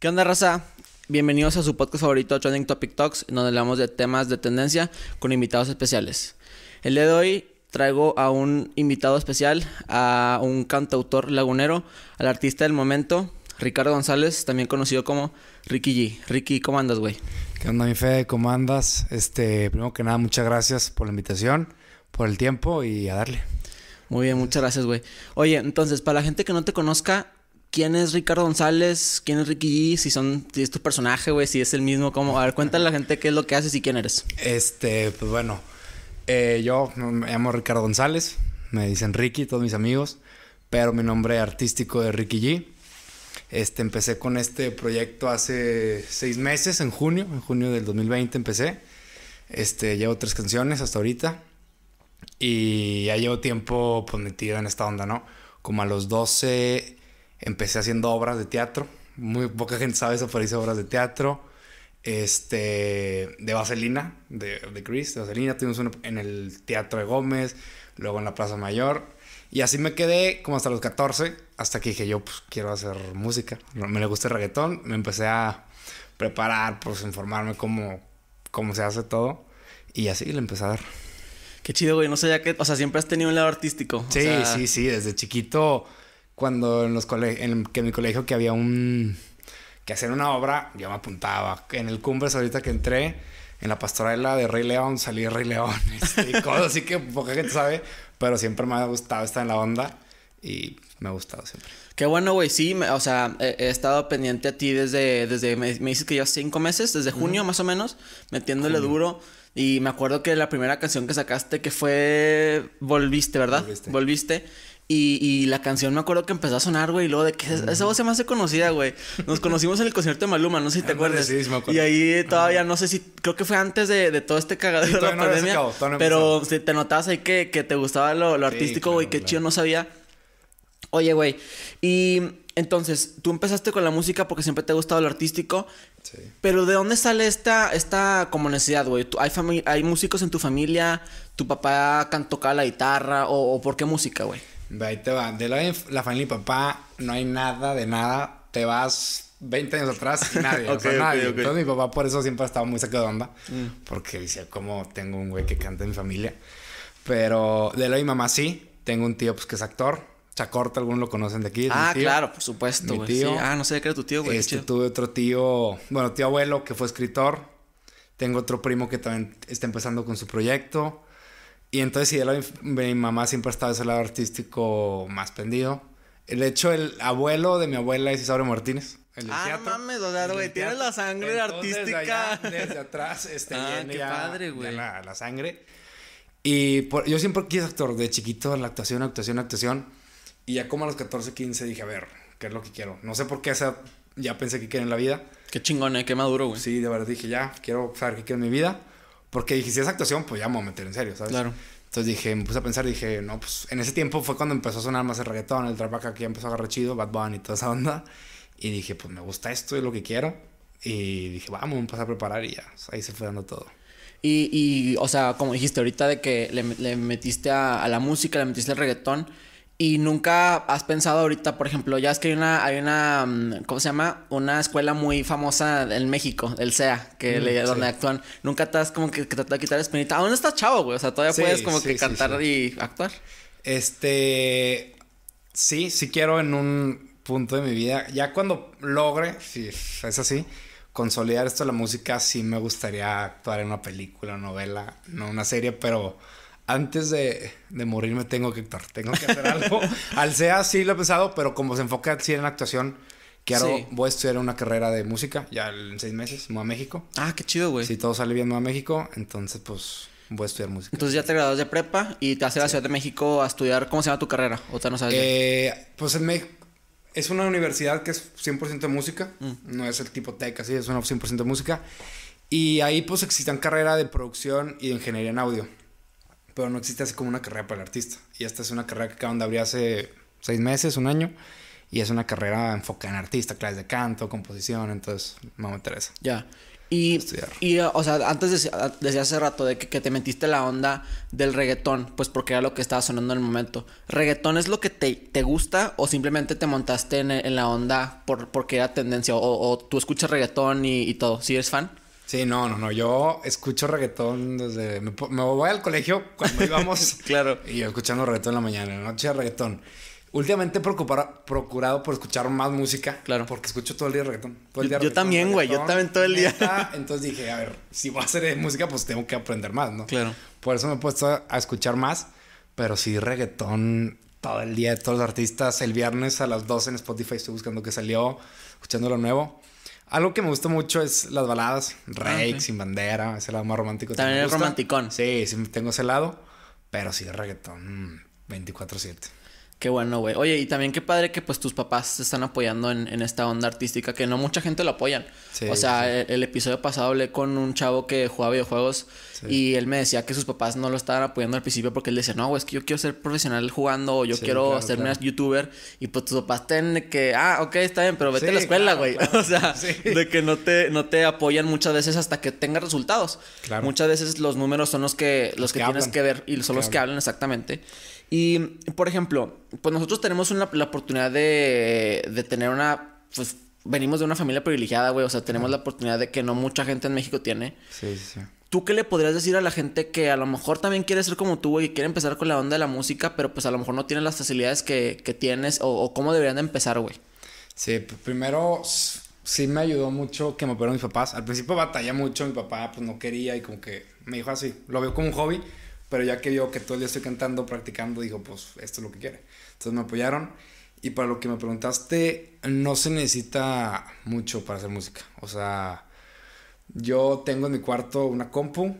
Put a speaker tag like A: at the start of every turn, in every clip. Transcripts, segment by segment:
A: ¿Qué onda, raza? Bienvenidos a su podcast favorito, Trending Topic Talks,
B: donde hablamos de temas de tendencia con invitados especiales. El día de hoy traigo a un invitado especial, a un cantautor lagunero, al artista del momento, Ricardo González, también conocido como Ricky G. Ricky, ¿cómo andas, güey?
A: ¿Qué onda, mi fe? ¿Cómo andas? Este, primero que nada, muchas gracias por la invitación, por el tiempo y a darle. Muy bien, muchas gracias, güey. Oye, entonces, para la gente que no te conozca, quién es
B: Ricardo González, quién es Ricky G, si son, si es tu personaje, güey, si es el mismo, cómo. A ver, cuéntale a la gente
A: qué es lo que haces y quién eres. Este, pues bueno, eh, yo me llamo Ricardo González, me dicen Ricky, todos mis amigos, pero mi nombre artístico es Ricky G. Este, empecé con este proyecto hace seis meses, en junio, en junio del 2020 empecé. Este, llevo tres canciones hasta ahorita y ya llevo tiempo pues metido en esta onda, ¿no? Como a los 12 Empecé haciendo obras de teatro. Muy poca gente sabe eso, pero hice obras de teatro. Este, de Vaselina, de, de Chris, de Vaselina. Tuvimos uno en el Teatro de Gómez, luego en la Plaza Mayor. Y así me quedé como hasta los 14, hasta que dije yo, pues quiero hacer música. Me le gusta el reggaetón. Me empecé a preparar, pues informarme cómo, cómo se hace todo. Y así le empecé a dar. Qué chido, güey. No sé ya que, o sea, siempre has tenido un lado artístico. Sí, sí, sí. Desde chiquito cuando en los colegios, en, que en mi colegio que había un, que hacer una obra, yo me apuntaba. En el Cumbres ahorita que entré, en la pastorela de Rey León, salí Rey León. Este, así que poca gente sabe, pero siempre me ha gustado estar en la onda y me ha gustado siempre. Qué bueno, güey. Sí, o
B: sea, he, estado pendiente a ti desde, desde me, dices que ya cinco meses, desde junio más o menos, metiéndole duro. Y me acuerdo que la primera canción que sacaste que fue Volviste, ¿verdad? Volviste. Volviste. Y, la canción me acuerdo que empezó a sonar, güey, y luego de que esa voz se me hace conocida, güey. Nos conocimos en el concierto de Maluma, no sé si te acuerdas. Y ahí todavía no sé si, creo que fue antes de, todo este cagadero de la pandemia. pero si te notabas ahí que, te gustaba lo, artístico, güey, qué que chido no sabía. Oye, güey, y entonces, tú empezaste con la música porque siempre te ha gustado lo artístico. Sí. Pero ¿de dónde sale esta, esta como necesidad, güey? ¿Hay, ¿Hay músicos en tu familia? ¿Tu papá tocaba la guitarra?
A: o por qué música, güey? Ahí te va. De la, familia y papá no hay nada de nada. Te vas 20 años atrás y nadie. o sea, nadie. Entonces mi papá por eso siempre ha estado muy saco de onda. Mm. Porque dice, ¿cómo tengo un güey que canta en mi familia? Pero de la mi mamá sí. Tengo un tío pues que es actor. Chacorta, algunos lo conocen de aquí. Ah, claro, por supuesto, mi tío. Ah, no sé qué era tu tío, güey. Este, tuve otro tío, bueno, tío abuelo que fue escritor. Tengo otro primo que también está empezando con su proyecto. Y entonces, si mi, mamá siempre estaba ese lado artístico más pendido. el hecho, el abuelo de mi abuela es Isauro Martínez. El ah, teatro, mames, o sea, güey, tienes la sangre artística. desde atrás, este, ah, qué padre, güey. La, la, sangre. Y por, yo siempre quise actor de chiquito, la actuación, actuación, actuación. Y ya como a los 14, 15 dije, a ver, ¿qué es lo que quiero? No sé por qué esa, ya pensé que quiero en la vida. Qué chingón, ¿eh? Qué maduro, güey. Sí, de verdad dije, ya, quiero saber qué quiero en mi vida. Porque dije, si es actuación, pues ya me voy a meter en serio, ¿sabes? Claro. Entonces dije, me puse a pensar, dije, no, pues en ese tiempo fue cuando empezó a sonar más el reggaetón, el trap acá que ya empezó a agarrar chido, Bad Bunny y toda esa onda. Y dije, pues me gusta esto, es lo que quiero. Y dije, vamos, me a preparar y ya, ahí se fue dando todo. Y, y, o sea, como dijiste ahorita de que le, metiste a, a, la
B: música, le metiste al reggaetón, y nunca has pensado ahorita, por ejemplo, ya es que hay una, hay una, mm, ¿cómo se llama? Una escuela muy famosa en México, el SEA, que mm, le, donde actúan. Nunca te has como que tratado de quitar la
A: espinita. ¿Dónde estás chavo, güey. O sea, todavía puedes como que cantar y actuar. Este, sí, sí quiero en un punto de mi vida, ya cuando logre, si es así, consolidar esto de la música, sí me gustaría actuar en una película, novela, no una serie, pero antes de, de morirme tengo que actuar, tengo que hacer algo. Al SEA sí lo he pensado, pero como se enfoca así en actuación, quiero, voy a estudiar una carrera de música ya en seis meses, me voy a México. Ah, qué chido, güey. Si todo sale bien, me voy a México, entonces pues voy a estudiar música. Entonces ya te graduas de prepa y te vas a la Ciudad de
B: México a estudiar, ¿cómo se llama tu carrera? O te no sabes.
A: Eh, pues en México. Es una universidad que es 100% música, mm. no es el tipo tech así, es una 100% música. Y ahí pues Existen carrera de producción y de ingeniería en audio pero no existe así como una carrera para el artista. Y esta es una carrera que acaban de abrir hace seis meses, un año. Y es una carrera enfocada en artista, clases de canto, composición, entonces no me interesa. Ya. Y, y eh, o
B: sea, antes decía hace rato de que, te metiste la onda del reggaetón, pues porque era lo que estaba sonando en el momento. ¿Reggaetón es lo que te, te gusta o simplemente te montaste en, la onda por, porque era tendencia o, o, tú escuchas reggaetón y, todo? ¿Si ¿Sí eres fan? Sí, no, no, no. Yo
A: escucho reggaetón desde. Me, voy al colegio cuando íbamos. claro. Y yo escuchando reggaetón en la mañana, en la noche reggaetón. Últimamente he procurado por escuchar más música. Claro. Porque escucho todo el día reggaetón. yo, también, güey. Yo también todo el día. Entonces dije, a ver, si voy a hacer música, pues tengo que aprender más, ¿no? Claro. Por eso me he puesto a escuchar más. Pero sí, reggaetón todo el día de todos los artistas. El viernes a las 12 en Spotify estoy buscando que salió, escuchando lo nuevo. Algo que me gusta mucho es las baladas. Ah, rake, sin bandera, ese lado más romántico. También es romanticón. Sí, sí, tengo ese lado. Pero sí, reggaetón. 24-7. Mm,
B: Qué bueno, güey. Oye, y también qué padre que pues tus papás te están apoyando en, en esta onda artística, que no mucha gente lo apoyan. o sea, el, episodio pasado hablé con un chavo que jugaba videojuegos y él me decía que sus papás no lo estaban apoyando al principio porque él decía, no, güey, es que yo quiero ser profesional jugando o yo quiero hacerme youtuber. Y pues tus papás tienen que, ah, ok, está bien, pero vete a la escuela, güey. o sea, de que no te, no te apoyan muchas veces hasta que tengas resultados. Muchas veces los números son los que, los, que tienes que ver y son los que hablan exactamente. Y, por ejemplo, pues nosotros tenemos la oportunidad de, tener una, pues venimos de una familia privilegiada, güey, o sea, tenemos la oportunidad de que no mucha gente en México tiene. Sí, sí. sí. ¿Tú qué le podrías decir a la gente que a lo mejor también quiere ser como tú, güey, y quiere empezar con la onda de la música, pero pues a lo mejor no tiene las facilidades que, tienes o, cómo deberían de empezar, güey? Sí,
A: primero sí me ayudó mucho que me operaron mis papás. Al principio batallé mucho, mi papá pues no quería y como que me dijo así, lo veo como un hobby. Pero ya que vio que todo el día estoy cantando, practicando, dijo, pues esto es lo que quiere. Entonces me apoyaron. Y para lo que me preguntaste, no se necesita mucho para hacer música. O sea, yo tengo en mi cuarto una compu,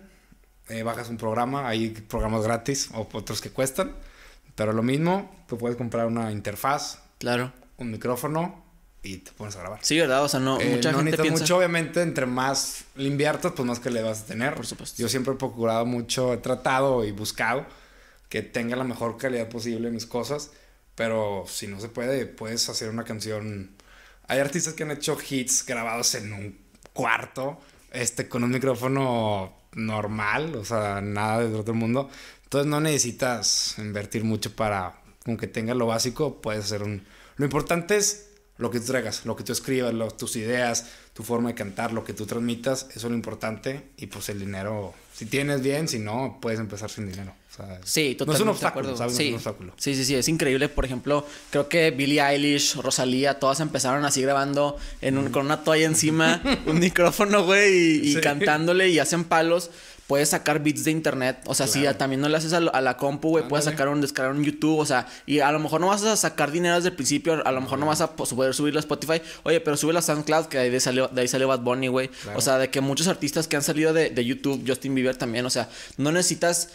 A: eh, bajas un programa, hay programas gratis o otros que cuestan, pero lo mismo, tú puedes comprar una interfaz, claro, un micrófono, y te pones a grabar. Sí, ¿verdad? O sea, no, eh, mucha gente piensa... mucho, obviamente, entre más le inviertas, pues más que le vas a tener. Por supuesto. Yo siempre he procurado mucho, he tratado y buscado que tenga la mejor calidad posible en mis cosas, pero si no se puede, puedes hacer una canción... Hay artistas que han hecho hits grabados en un cuarto, este, con un micrófono normal, o sea, nada del otro mundo. Entonces no necesitas invertir mucho para, con que tengas lo básico, puedes hacer un... Lo importante es lo que tú traigas, lo que tú escribas, tus ideas, tu forma de cantar, lo que tú transmitas, eso es lo importante. Y pues el dinero, si tienes bien, si no, puedes empezar sin dinero. sí, totalmente. No es un obstáculo, Sí. es un obstáculo.
B: Sí, sí, sí, es increíble. Por ejemplo, creo que Billie Eilish, Rosalía, todas empezaron así grabando en con una toalla encima, un micrófono, güey, y, cantándole y hacen palos puedes sacar beats de internet. O sea, si también no le haces a, la compu, güey, puedes sacar un, descargar un YouTube. O sea, y a lo mejor no vas a sacar dinero desde el principio, a lo mejor no vas a poder subirlo a Spotify. Oye, pero sube la SoundCloud, que de ahí salió, de ahí salió Bad Bunny, güey. O sea, de que muchos artistas que han salido de YouTube, Justin Bieber también, o sea, no necesitas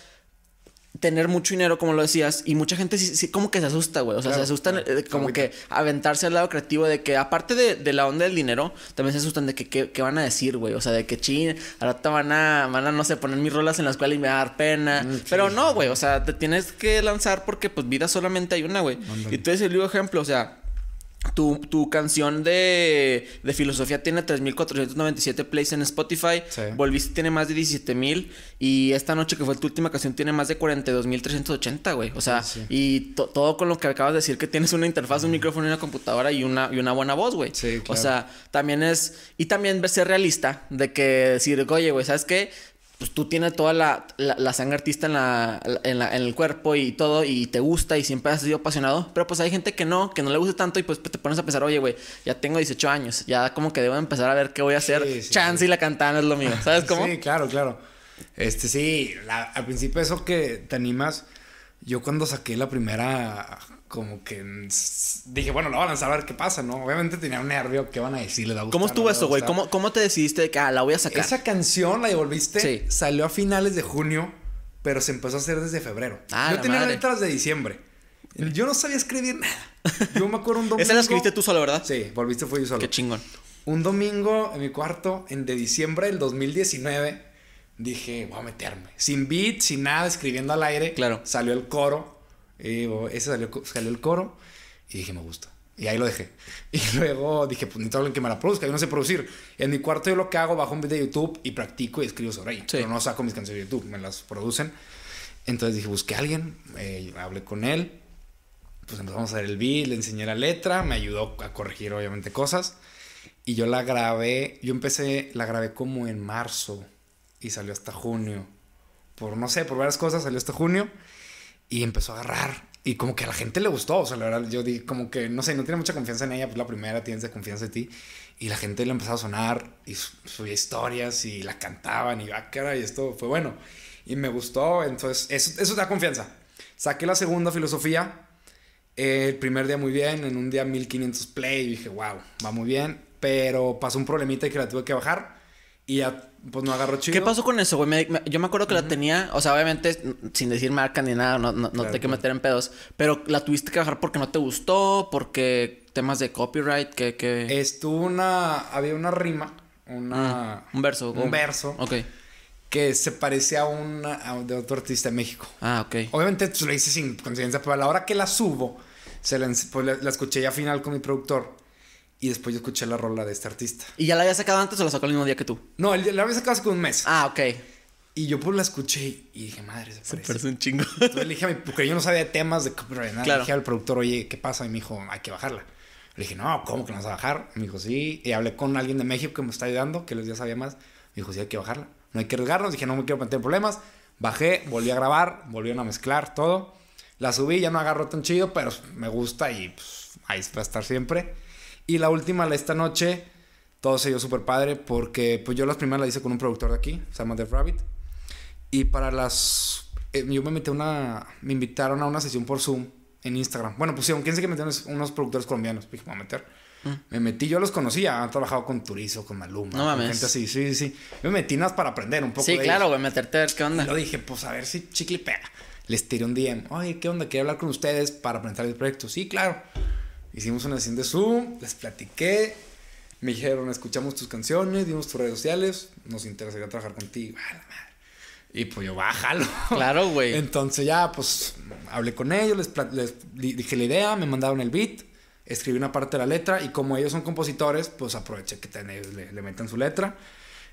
B: tener mucho dinero, como lo decías, y mucha gente sí, como que se asusta, güey. O sea, se asustan eh, como que aventarse al lado creativo de que, aparte de, la onda del dinero, también se asustan de que qué van a decir, güey. O sea, de que ching... ahora te van a, van a, no sé, poner mis rolas en la escuela y me va a dar pena. Mm, Pero no, güey. O sea, te tienes que lanzar porque, pues, vida solamente hay una, güey. Y tú eres el único ejemplo, o sea tu, canción de, filosofía tiene 3.497 plays en Spotify. Sí. Volviste tiene más de 17.000. Y esta noche, que fue tu última canción, tiene más de 42.380, güey. O sea, y todo con lo que acabas de decir, que tienes una interfaz, un micrófono, una computadora y una, y una buena voz, güey. Sí, claro. O sea, también es. Y también ser realista de que decir, oye, güey, ¿sabes qué? pues tú tienes toda la, sangre artista en, la, en, el cuerpo y todo, y te gusta y siempre has sido apasionado, pero pues hay gente que no, que no le gusta tanto y pues te pones a pensar, oye, güey, ya
A: tengo 18 años, ya como que debo empezar a ver qué voy a hacer. Chance y la cantana es lo mío, ¿sabes cómo? Sí, claro, claro. Este sí, al principio eso que te animas, yo cuando saqué la primera como que dije, bueno, no van a saber qué pasa, ¿no? Obviamente tenía un nervio, ¿qué van a decir? a ¿Cómo estuvo eso, güey? ¿Cómo, te decidiste de que ah, la voy a sacar? Esa canción la devolviste, salió a finales de junio, pero se empezó a hacer desde febrero. Ah, yo tenía letras de diciembre. Yo no sabía escribir nada. Yo me acuerdo un domingo. Esa la escribiste tú solo, ¿verdad? Sí, volviste fue yo solo. Qué chingón. Un domingo en mi cuarto, en de diciembre del 2019, dije, voy a meterme. Sin beat, sin nada, escribiendo al aire. Claro. Salió el coro y ese salió, salió el coro y dije, me gusta. Y ahí lo dejé. Y luego dije, pues necesito alguien que me la produzca. Yo no sé producir. En mi cuarto yo lo que hago, bajo un video de YouTube y practico y escribo sobre ahí. Pero no saco mis canciones de YouTube, me las producen. Entonces dije, busqué a alguien, eh, hablé con él. Pues empezamos a hacer el beat, le enseñé la letra, me ayudó a corregir obviamente cosas. Y yo la grabé, yo empecé, la grabé como en marzo y salió hasta junio. Por no sé, por varias cosas salió hasta junio y empezó a agarrar. Y como que a la gente le gustó, o sea, la verdad, yo di como que, no sé, no tiene mucha confianza en ella, pues la primera tienes confianza en ti. Y la gente le empezó a sonar y subía historias y la cantaban y ah, cara, y esto fue bueno. Y me gustó, entonces eso, eso da confianza. Saqué la segunda filosofía, eh, el primer día muy bien, en un día 1500 play, dije, wow, va muy bien, pero pasó un problemita y que la tuve que bajar y ya, pues no agarró chido. ¿Qué pasó
B: con eso, güey? yo me acuerdo que la tenía, o sea, obviamente, sin decir marca ni nada, no, te hay que meter en pedos. Pero la tuviste que bajar porque no te gustó, porque temas de copyright, que. que...
A: Estuvo una. Había una rima, una. Ah, un verso. Un, un verso. Ok. Que se parecía a un. de otro artista de México. Ah, ok. Obviamente, pues lo hice sin conciencia, pero a la hora que la subo, se pues, la escuché ya final con mi productor. Y después yo escuché la rola de este artista. ¿Y ya la había sacado antes o la sacó el mismo día que tú? No, la había sacado hace como un mes. Ah, ok. Y yo pues la escuché y dije, madre, se parece un chingo. le dije porque yo no sabía temas de copyright, Le dije al productor, oye, ¿qué pasa? Y me dijo, hay que bajarla. Le dije, no, ¿cómo que no vas a bajar? Me dijo, sí. Y hablé con alguien de México que me está ayudando, que les ya sabía más. Me dijo, sí, hay que bajarla. No hay que arriesgarnos. Dije, no me quiero meter problemas. Bajé, volví a grabar, volvieron a mezclar todo. La subí, ya no agarró tan chido, pero me gusta y pues, ahí va a estar siempre. Y la última, la esta noche, todo se dio súper padre porque pues yo las primeras las hice con un productor de aquí, llama the Rabbit. Y para las... Eh, yo me metí una... Me invitaron a una sesión por Zoom en Instagram. Bueno, pues sí, aunque sé que metieron unos productores colombianos. Dije, pues, me voy a meter. Mm. Me metí, yo los conocía. Han trabajado con Turizo, con Maluma. No mames. gente así, sí, sí. Me metí nada para aprender un poco. Sí, claro, güey, meterte a ver qué onda. Y lo dije, pues a ver si chicle pega. Les tiré un DM. Ay, ¿qué onda? Quería hablar con ustedes para presentar el proyecto. Sí, claro. Hicimos una sesión de Zoom, les platiqué, me dijeron, escuchamos tus canciones, vimos tus redes sociales, nos interesaría trabajar contigo. Y pues yo, bájalo. Claro, güey. Entonces ya, pues hablé con ellos, les, dije la idea, me mandaron el beat, escribí una parte de la letra y como ellos son compositores, pues aproveché que le, le metan su letra.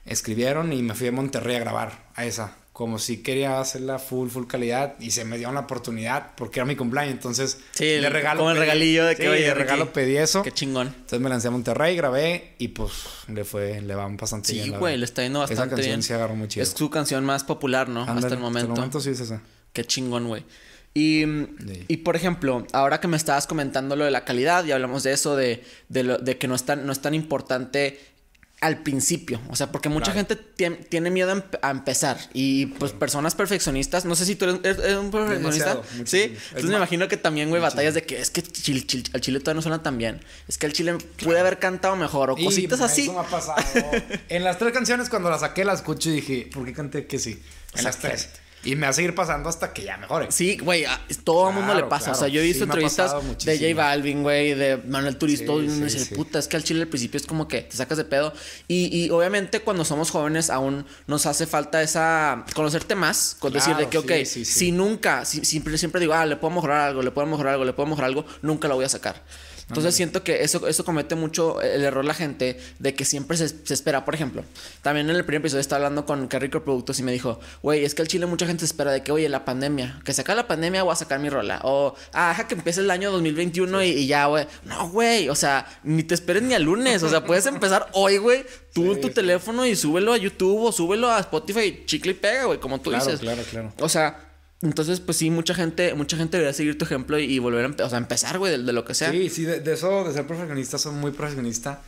A: Escribieron y me fui a Monterrey a grabar a esa como si quería hacerla full, full calidad y se me dio una oportunidad porque era mi cumpleaños. Entonces, le regalo. Como el regalillo de que oye, le regalo pedí eso. Qué chingón. Entonces me lancé a Monterrey, grabé y pues le fue, le va bastante bien. Sí, güey, le está yendo bastante bien. Esa canción se agarró muy Es
B: su canción más popular, ¿no? hasta el momento. Hasta el momento sí es esa. Qué chingón, güey. Y, y, por ejemplo, ahora que me estabas comentando lo de la calidad y hablamos de eso, de, lo, de que no no es tan importante al principio, o sea, porque mucha gente tiene miedo a, empezar y pues personas perfeccionistas, no sé si tú eres, un perfeccionista, sí, entonces me imagino que también, güey, batallas de que es que el chile, chile todavía no suena tan bien, es que el chile Puede haber
A: cantado mejor o cositas así. Eso me ha pasado. en las tres canciones cuando las saqué la escuché y dije, ¿por qué canté que sí? En las tres. Y me va a seguir pasando hasta que ya mejore. Sí, güey, todo el mundo le pasa. O sea, yo he visto entrevistas de J
B: Balvin, güey, de Manuel Turisto. todo y uno dice, puta, es que al chile al principio es como que te sacas de pedo. Y, obviamente cuando somos jóvenes aún nos hace falta esa. conocerte más. Con decir de que, ok, si nunca, si, siempre, siempre digo, ah, le puedo mejorar algo, le puedo mejorar algo, le puedo mejorar algo, nunca lo voy a sacar. Entonces siento que eso, eso comete mucho el error la gente de que siempre se, espera. Por ejemplo, también en el primer episodio estaba hablando con Carrico Productos y me dijo, güey, es que al Chile mucha gente se espera de que, oye, la pandemia, que saca la pandemia voy a sacar mi rola. O, ah, que empiece el año 2021 y, ya, güey. No, güey, o sea, ni te esperes ni al lunes. O sea, puedes empezar hoy, güey, tú en tu teléfono y súbelo a YouTube o súbelo a Spotify, chicle y pega, güey, como tú dices. Claro, claro, claro. O sea entonces, pues sí, mucha gente, mucha gente debería seguir tu ejemplo y, volver a o sea, empezar, güey, de, lo que
A: sea. Sí, sí, de, eso, de ser profesionista, soy muy profesionista.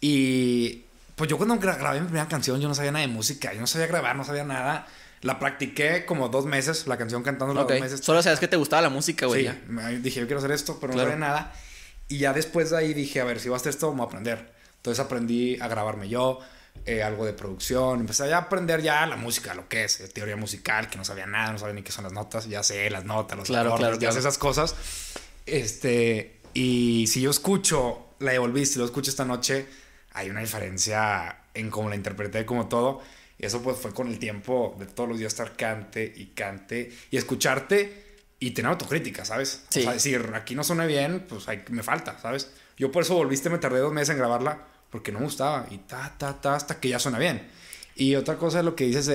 A: Y pues yo cuando grabé mi primera canción, yo no sabía nada de música, yo no sabía grabar, no sabía nada. La practiqué como dos meses, la canción cantando dos meses. Solo sabes que te gustaba la música, güey. Sí, dije, yo quiero hacer esto, pero no sabía nada. Y ya después de ahí dije, a ver, si vas a hacer esto, vamos a aprender. Entonces aprendí a grabarme yo, eh, algo de producción, empecé a aprender ya la música, lo que es, eh, teoría musical, que no sabía nada, no sabía ni qué son las notas, ya sé las notas, los claro, acordes, ya sé esas cosas. Este, y si yo escucho la devolviste, Y lo escucho esta noche, hay una diferencia en cómo la interpreté, como todo. Y eso pues fue con el tiempo de todos los días estar cante y cante y escucharte y tener autocrítica, ¿sabes? O sea, decir, aquí no suena bien, pues me falta, ¿sabes? Yo por eso volviste, me tardé dos meses en grabarla porque no gustaba y ta, ta, ta, hasta que ya suena bien. Y otra cosa es lo que dices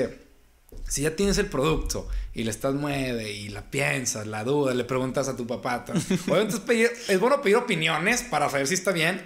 A: si ya tienes el producto y le estás mueve y la piensas, la duda le preguntas a tu papá, es, pedir, es bueno pedir opiniones para saber si está bien,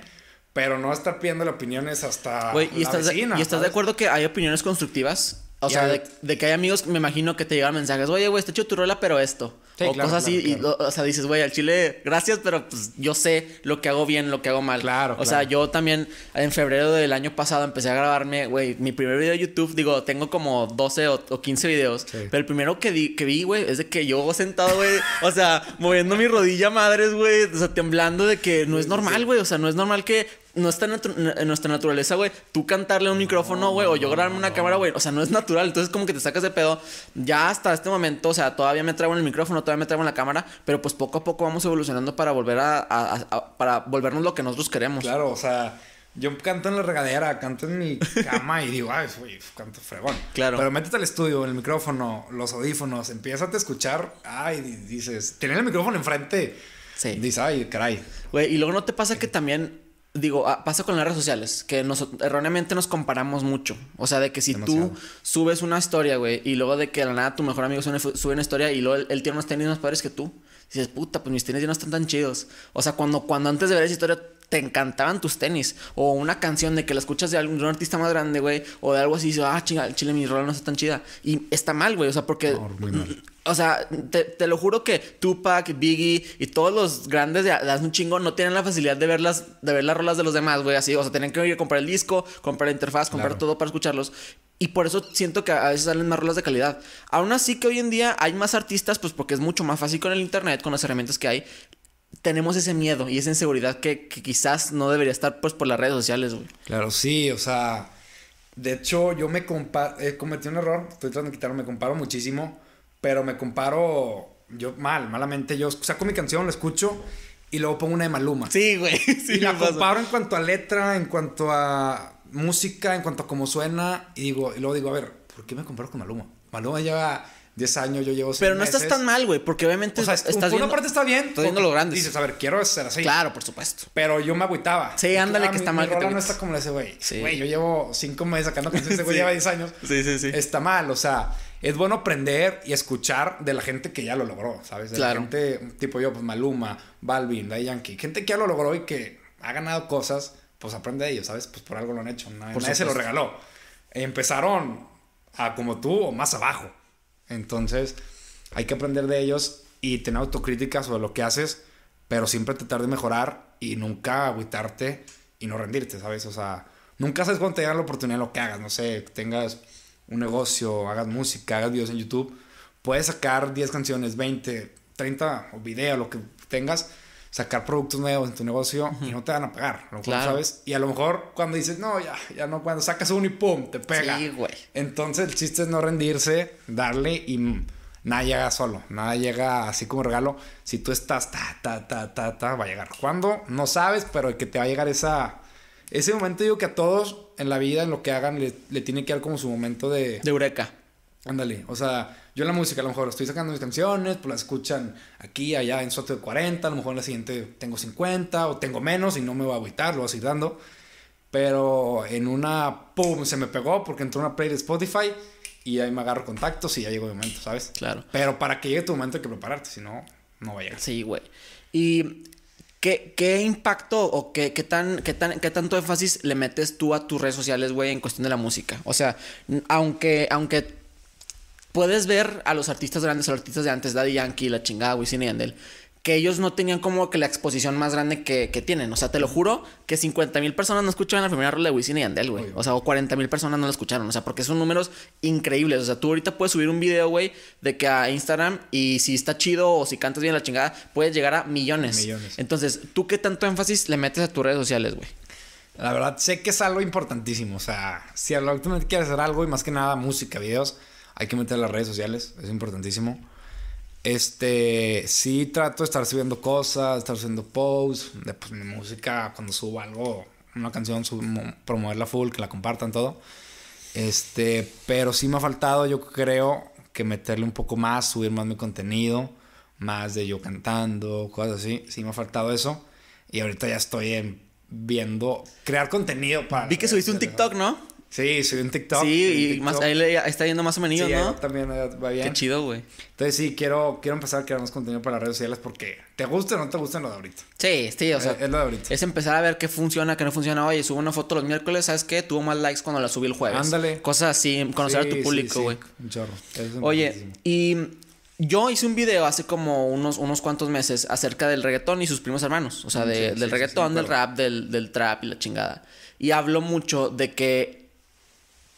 A: pero no estar pidiendo opiniones hasta y la estás ¿Y estás de acuerdo que hay opiniones constructivas? O sea,
B: de, que hay amigos, me imagino que te llegan mensajes, oye, güey, está hecho tu rola, pero esto. o cosas así. o, sea, dices, güey, al chile, gracias, pero pues yo sé lo que hago bien, lo que hago mal. Claro. O sea, yo también en febrero del año pasado empecé a grabarme, güey, mi primer video de YouTube, digo, tengo como 12 o, 15 videos. Pero el primero que, que vi, güey, es de que yo sentado, güey, o sea, moviendo mi rodilla madres, güey, o sea, temblando de que no es normal, güey. O sea, no es normal que no está en nuestra naturaleza, güey. Tú cantarle a un micrófono, güey, o yo grabarme una cámara, güey. O sea, no es natural. Entonces, como que te sacas de pedo. Ya hasta este momento, o sea, todavía me traigo en el micrófono, todavía me traigo en la cámara. Pero pues poco a poco vamos evolucionando para volver a. para volvernos lo que nosotros queremos. Claro, o
A: sea. Yo canto en la regadera, canto en mi cama y digo, ay, güey, canto fregón. Claro. Pero métete al estudio, el micrófono, los audífonos, empiezas a escuchar, ay, dices, tener el micrófono enfrente. Sí. Dices, ay, caray. Güey, y luego no te pasa que también digo, ah, pasa
B: con las redes sociales, que nosotros erróneamente nos comparamos mucho. O sea, de que si tú subes una historia, güey, y luego de que la nada tu mejor amigo sube una historia y luego él, él tiene unos tenis más padres que tú. Y dices, puta, pues mis tenis ya no están tan chidos. O sea, cuando, cuando antes de ver esa historia te encantaban tus tenis. O una canción de que la escuchas de algún artista más grande, güey. O de algo así, dices, ah, chinga, chile, mi rola no está tan chida. Y está mal, güey. O sea, porque. O sea, te, lo juro que Tupac, Biggie y todos los grandes de, un chingo no tienen la facilidad de ver las, de ver las rolas de los demás, güey. Así, o sea, tienen que ir a comprar el disco, comprar la interfaz, comprar todo para escucharlos. Y por eso siento que a veces salen más rolas de calidad. Aún así que hoy en día hay más artistas, pues porque es mucho más fácil con el internet, con las herramientas que hay. Tenemos ese miedo y esa inseguridad que, quizás no debería estar pues por las redes
A: sociales, güey. Claro, sí, o sea. De hecho, yo me comparo. Eh, cometí un error, estoy tratando de quitarlo, me comparo muchísimo, pero me comparo yo mal, malamente. Yo saco mi canción, la escucho y luego pongo una de Maluma. Sí, güey. y la comparo en cuanto a letra, en cuanto a música, en cuanto a cómo suena, y digo, y luego digo, a ver, ¿por qué me comparo con Maluma? Maluma lleva 10 años, yo llevo 6 Pero no estás tan mal, güey, porque obviamente o sea, por una parte está bien. Estás viendo lo grande. Dices, a ver, quiero ser así. Claro, por supuesto. Pero yo me agüitaba. Sí, ándale, que, está mal. Mi que no está como ese güey. Sí. Güey, yo llevo 5 meses sacando canciones, ese güey lleva 10 años. Sí, sí, sí. Está mal, o sea, es bueno aprender y escuchar de la gente que ya lo logró, ¿sabes? De la gente tipo yo, pues Maluma, Balvin, Day Yankee. Gente que ya lo logró y que ha ganado cosas pues aprende de ellos, ¿sabes? Pues por algo lo han hecho, nadie, por nadie se lo regaló. Empezaron a como tú o más abajo. Entonces, hay que aprender de ellos y tener autocrítica sobre lo que haces, pero siempre tratar de mejorar y nunca agüitarte y no rendirte, ¿sabes? O sea, nunca sabes cuándo te la oportunidad de lo que hagas, no sé, tengas un negocio, hagas música, hagas videos en YouTube, puedes sacar 10 canciones, 20, 30 o video, lo que tengas, sacar productos nuevos en tu negocio y no te van a pagar, lo claro. sabes. Y a lo mejor cuando dices, no, ya, ya no, cuando sacas uno y pum, te pega. Sí, güey. Entonces el chiste es no rendirse, darle y nada llega solo, nada llega así como regalo. Si tú estás, ta, ta, ta, ta, ta, va a llegar. ¿Cuándo? No sabes, pero que te va a llegar esa... Ese momento digo que a todos en la vida, en lo que hagan, le, tiene que dar como su momento de... De eureka. Ándale, o sea yo la música a lo mejor estoy sacando mis canciones, pues las escuchan aquí, allá en suerte de 40, a lo mejor en la siguiente tengo 50 o tengo menos y no me voy a agüitar, lo voy a seguir dando. Pero en una, ¡pum!, se me pegó porque entró una play de Spotify y ahí me agarro contactos y ya llegó mi momento, ¿sabes? Claro. Pero para que llegue tu momento hay que prepararte, si no, no va a llegar. Sí, güey. Y ¿Qué, impacto o qué, qué, tan, qué tanto
B: énfasis le metes tú a tus redes sociales, güey, en cuestión de la música? O sea, aunque, aunque puedes ver a los artistas grandes, a los artistas de antes, Daddy Yankee, la chingada, Wisin y que ellos no tenían como que la exposición más grande que, tienen. O sea, te lo juro que 50 mil personas no escucharon la primera rola de Wisin y güey. O sea, o 40 mil personas no la escucharon. O sea, porque son números increíbles. O sea, tú ahorita puedes subir un video, güey, de que a Instagram y si está chido o si cantas bien la chingada,
A: puedes llegar a millones. Entonces, ¿tú qué tanto énfasis le metes a tus redes sociales, güey? La verdad, sé que es algo importantísimo. O sea, si a lo que tú quieres hacer algo y más que nada música, videos hay que meter las redes sociales, es importantísimo. Este, sí trato de estar subiendo cosas, estar subiendo posts, de pues, mi música, cuando subo algo, una canción, subo, promoverla full, que la compartan todo. Este, pero sí me ha faltado, yo creo, que meterle un poco más, subir más mi contenido, más de yo cantando, cosas así. Sí me ha faltado eso. Y ahorita ya estoy viendo, crear contenido para... Vi que subiste un TikTok, ¿no? Sí, sí, en TikTok. Sí, ahí está yendo más o menos, ¿no? también va bien. Qué chido, güey. Entonces sí, quiero, quiero empezar a crear más contenido para las redes sociales porque te gusta o no te gusta lo de ahorita.
B: Sí, sí, o eh, sea. Es, lo de ahorita. Es empezar a ver qué funciona, qué no funciona. Oye, subo una foto los miércoles, ¿sabes qué? Tuvo más likes cuando la subí el jueves. Ándale. Cosas así, conocer a tu público, güey. Sí,
A: un chorro. Oye,
B: y yo hice un video hace como unos, unos cuantos meses acerca del reggaetón y sus primos hermanos. O sea, mm, del reggaetón, del rap, del, del trap y la chingada. Y hablo mucho de que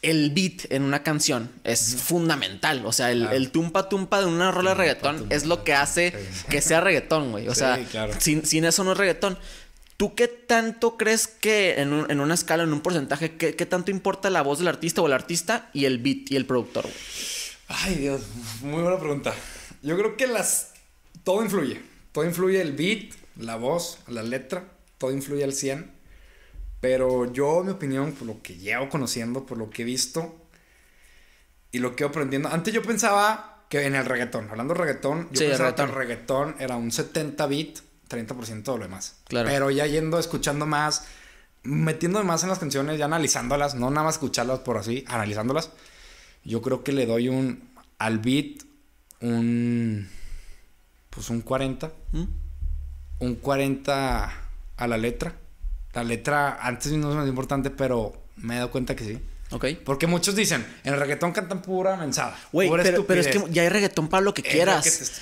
B: el beat en una canción es fundamental. O sea, el, tumpa tumpa de una rola de reggaetón es lo que hace que sea reggaetón, güey. O sea, sin, eso no es reggaetón. ¿Tú qué tanto crees que en, una escala, en un porcentaje, qué, tanto importa la voz del artista o el artista y el beat y el productor, güey?
A: Ay, Dios, muy buena pregunta. Yo creo que las. Todo influye. Todo influye el beat, la voz, la letra. Todo influye al 100. Pero yo, mi opinión, por lo que llevo conociendo, por lo que he visto y lo que he aprendiendo. Antes yo pensaba que en el reggaetón, hablando de reggaetón, yo pensaba reggaetón. que el reggaetón era un 70 bit, 30% de lo demás. Claro. Pero ya yendo, escuchando más, metiéndome más en las canciones, ya analizándolas, no nada más escucharlas por así, analizándolas. Yo creo que le doy un al beat un pues un 40. ¿Mm? Un 40 a la letra la letra antes no es más importante, pero me he dado cuenta que sí. Porque muchos dicen, en el reggaetón cantan pura mensada. Güey, pero, es que ya hay reggaetón para lo que quieras.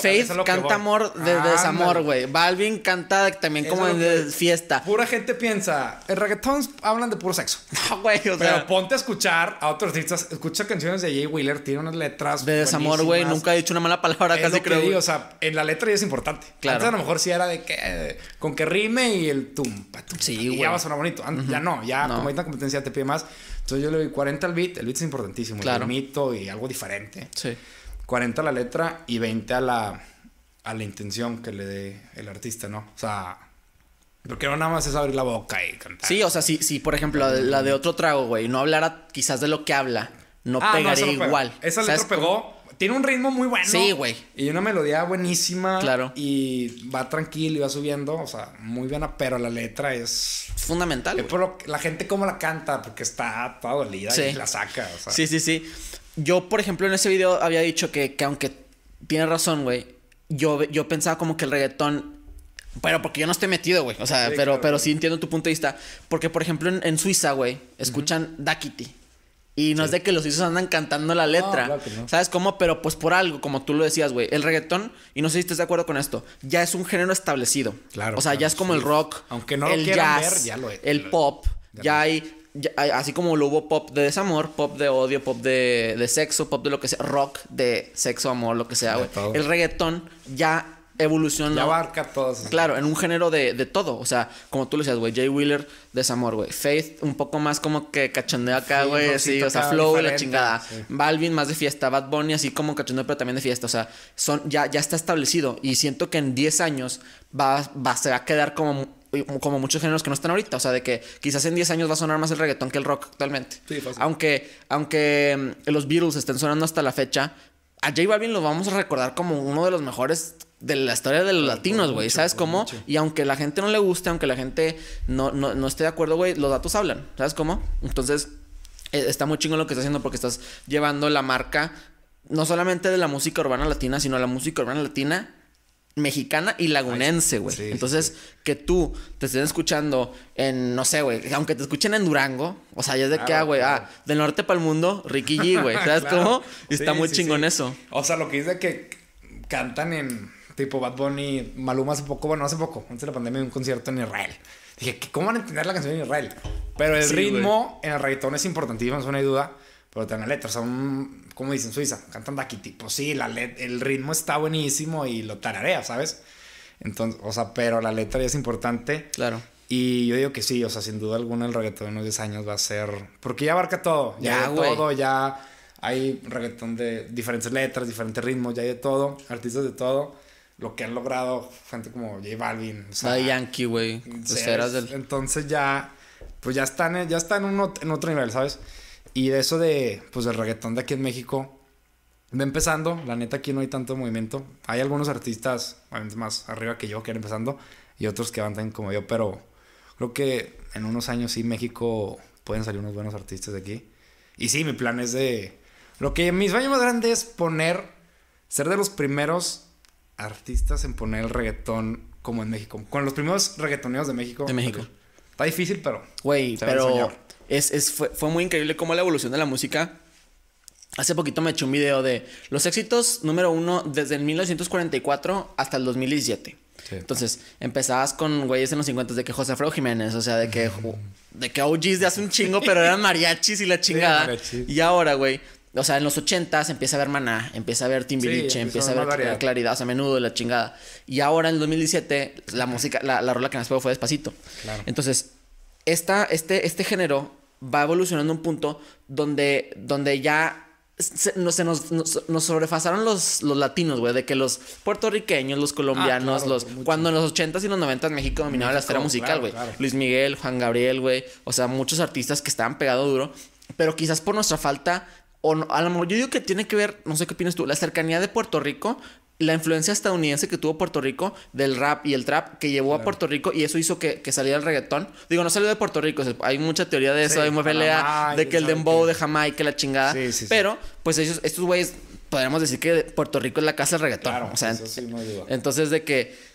A: Faith canta amor de, desamor,
B: güey. Balvin canta también como de fiesta. Pura gente piensa, en
A: reggaetón hablan de puro sexo. No, güey, o sea. Pero ponte a escuchar a otros artistas. Escucha canciones de Jay Wheeler, tiene unas letras. De desamor, güey. Nunca he dicho una mala palabra, casi creo. o sea, en la letra ya es importante. Claro. Antes a lo mejor sí era de que, con que rime y el tumpa, Sí, güey. Ya va a sonar bonito. Ya no, ya no. como hay una competencia te pide más. Entonces yo le doy 40 al beat, el beat es importantísimo, el mito y algo diferente. Sí. 40 a la letra y 20 a la, a la intención que le dé el artista, ¿no? O sea, porque no nada más es abrir la boca y cantar. Sí, o sea, si, por ejemplo la de,
B: otro trago, güey, no hablara quizás de lo que habla, no ah, pegaría igual.
A: Esa letra pegó, tiene un ritmo muy bueno. Sí, güey. Y una melodía buenísima. Claro. Y va tranquilo y va subiendo. O sea, muy buena, Pero la letra es. Fundamental. Es la gente como la canta, porque está toda dolida y la saca. O Sí,
B: sí, sí. Yo, por ejemplo, en ese video había dicho que, aunque tiene razón, güey, yo, yo pensaba como que el reggaetón pero porque yo no estoy metido, güey. O sea, pero, pero sí entiendo tu punto de vista. Porque, por ejemplo, en, Suiza, güey, escuchan y no es de que los hijos andan cantando la letra. ¿Sabes cómo? Pero pues por algo, como tú lo decías, güey. El reggaetón, y no sé si estás de acuerdo con esto, ya es un género establecido. Claro. O sea, ya es como el rock. Aunque no el jazz, El pop. Ya, hay. así como lo hubo pop de desamor, pop de odio, pop de, de sexo, pop de lo que sea, rock de sexo, amor, lo que sea, güey. El reggaetón ya evolucionó. abarca todos. Claro, en un género de, de, todo. O sea, como tú lo decías, güey, Jay Wheeler, desamor, güey. Faith, un poco más como que cachondeo acá, güey. Sí, sí, o sea, flow y la chingada. Balvin, más de fiesta. Bad Bunny, así como cachondeo, pero también de fiesta. O sea, son, ya, ya está establecido. Y siento que en 10 años va, va, se va a quedar como como muchos géneros que no están ahorita. O sea, de que quizás en 10 años va a sonar más el reggaetón que el rock actualmente. Sí, Aunque, aunque mm, los Beatles estén sonando hasta la fecha, a Jay Balvin lo vamos a recordar como uno de los mejores de la historia de los latinos, güey. ¿Sabes cómo? Y aunque la gente no le guste, aunque la gente no, no, esté de acuerdo, güey, los datos hablan. ¿Sabes cómo? Entonces, e, está muy chingo lo que estás haciendo porque estás llevando la marca, no solamente de la música urbana latina, sino la música urbana latina mexicana y lagunense, güey. Entonces, que tú te estén escuchando en, no sé, güey, aunque te escuchen en Durango, o sea, ya es de qué, ah, güey, ah, del norte para el mundo, Ricky G, güey, ¿sabes cómo? Y está muy chingón
A: eso. O sea, lo que dice que cantan en Tipo Bad Bunny, Maluma hace poco, bueno, hace poco, antes de la pandemia, un concierto en Israel. Dije, ¿cómo van a entender la canción en Israel? Pero el ritmo en el reggaetón es importantísimo, no hay duda. Pero también la letra, o sea, como dicen Suiza, cantan aquí, tipo, sí, la el ritmo está buenísimo y lo tararea, ¿sabes? Entonces, o sea, pero la letra ya es importante. Claro. Y yo digo que sí, o sea, sin duda alguna el reggaetón en unos 10 años va a ser. Porque ya abarca todo, ya, hay todo, ya hay reggaetón de diferentes letras, diferentes ritmos, ya hay de todo, artistas de todo lo que han logrado gente como J Balvin. O Yankee, güey. Entonces ya, pues ya están, ya están en, en otro nivel, ¿sabes? Y de eso de, pues del reggaetón de aquí en México, va empezando. La neta aquí no hay tanto movimiento. Hay algunos artistas, más arriba que yo, que van empezando. Y otros que van como yo, pero creo que en unos años sí México pueden salir unos buenos artistas de aquí. Y sí, mi plan es de... Lo que mis sueño más grande es poner, ser de los primeros artistas en poner el reggaetón como en México. Con los primeros reggaetoneos de México. De México. está difícil, pero.
B: Güey, pero. Es, fue, muy increíble cómo la evolución de la música. Hace poquito me eché un video de los éxitos número uno desde el 1944 hasta el 2017. Entonces, empezabas con güeyes en los 50 de que José Alfredo Jiménez, o sea, de que, de que OGs de hace un chingo, pero eran mariachis y la chingada. y ahora, güey, o sea, en los 80 s empieza a ver Maná, empieza a ver Timbiriche, empieza a ver Claridad, o sea, menudo, la chingada. Y ahora en el 2017, la música, la, rola que más pegó fue Despacito. Entonces, esta, este, este género va evolucionando a un punto donde, donde ya nos, nos, sobrefasaron los, los latinos, güey, de que los puertorriqueños, los colombianos, los. Cuando en los 80s y los 90s México dominaba la esfera musical, güey. Luis Miguel, Juan Gabriel, güey. O sea, muchos artistas que estaban pegados duro. Pero quizás por nuestra falta o a lo mejor yo digo que tiene que ver, no sé qué opinas tú, la cercanía de Puerto Rico, la influencia estadounidense que tuvo Puerto Rico del rap y el trap que llevó a Puerto Rico y eso hizo que, que, saliera el reggaetón. Digo, no salió de Puerto Rico, hay mucha teoría de eso, hay mucha pelea de que el dembow de Jamaica, la chingada. pero, pues estos güeyes, podríamos decir que Puerto Rico es la casa del reggaetón. entonces de que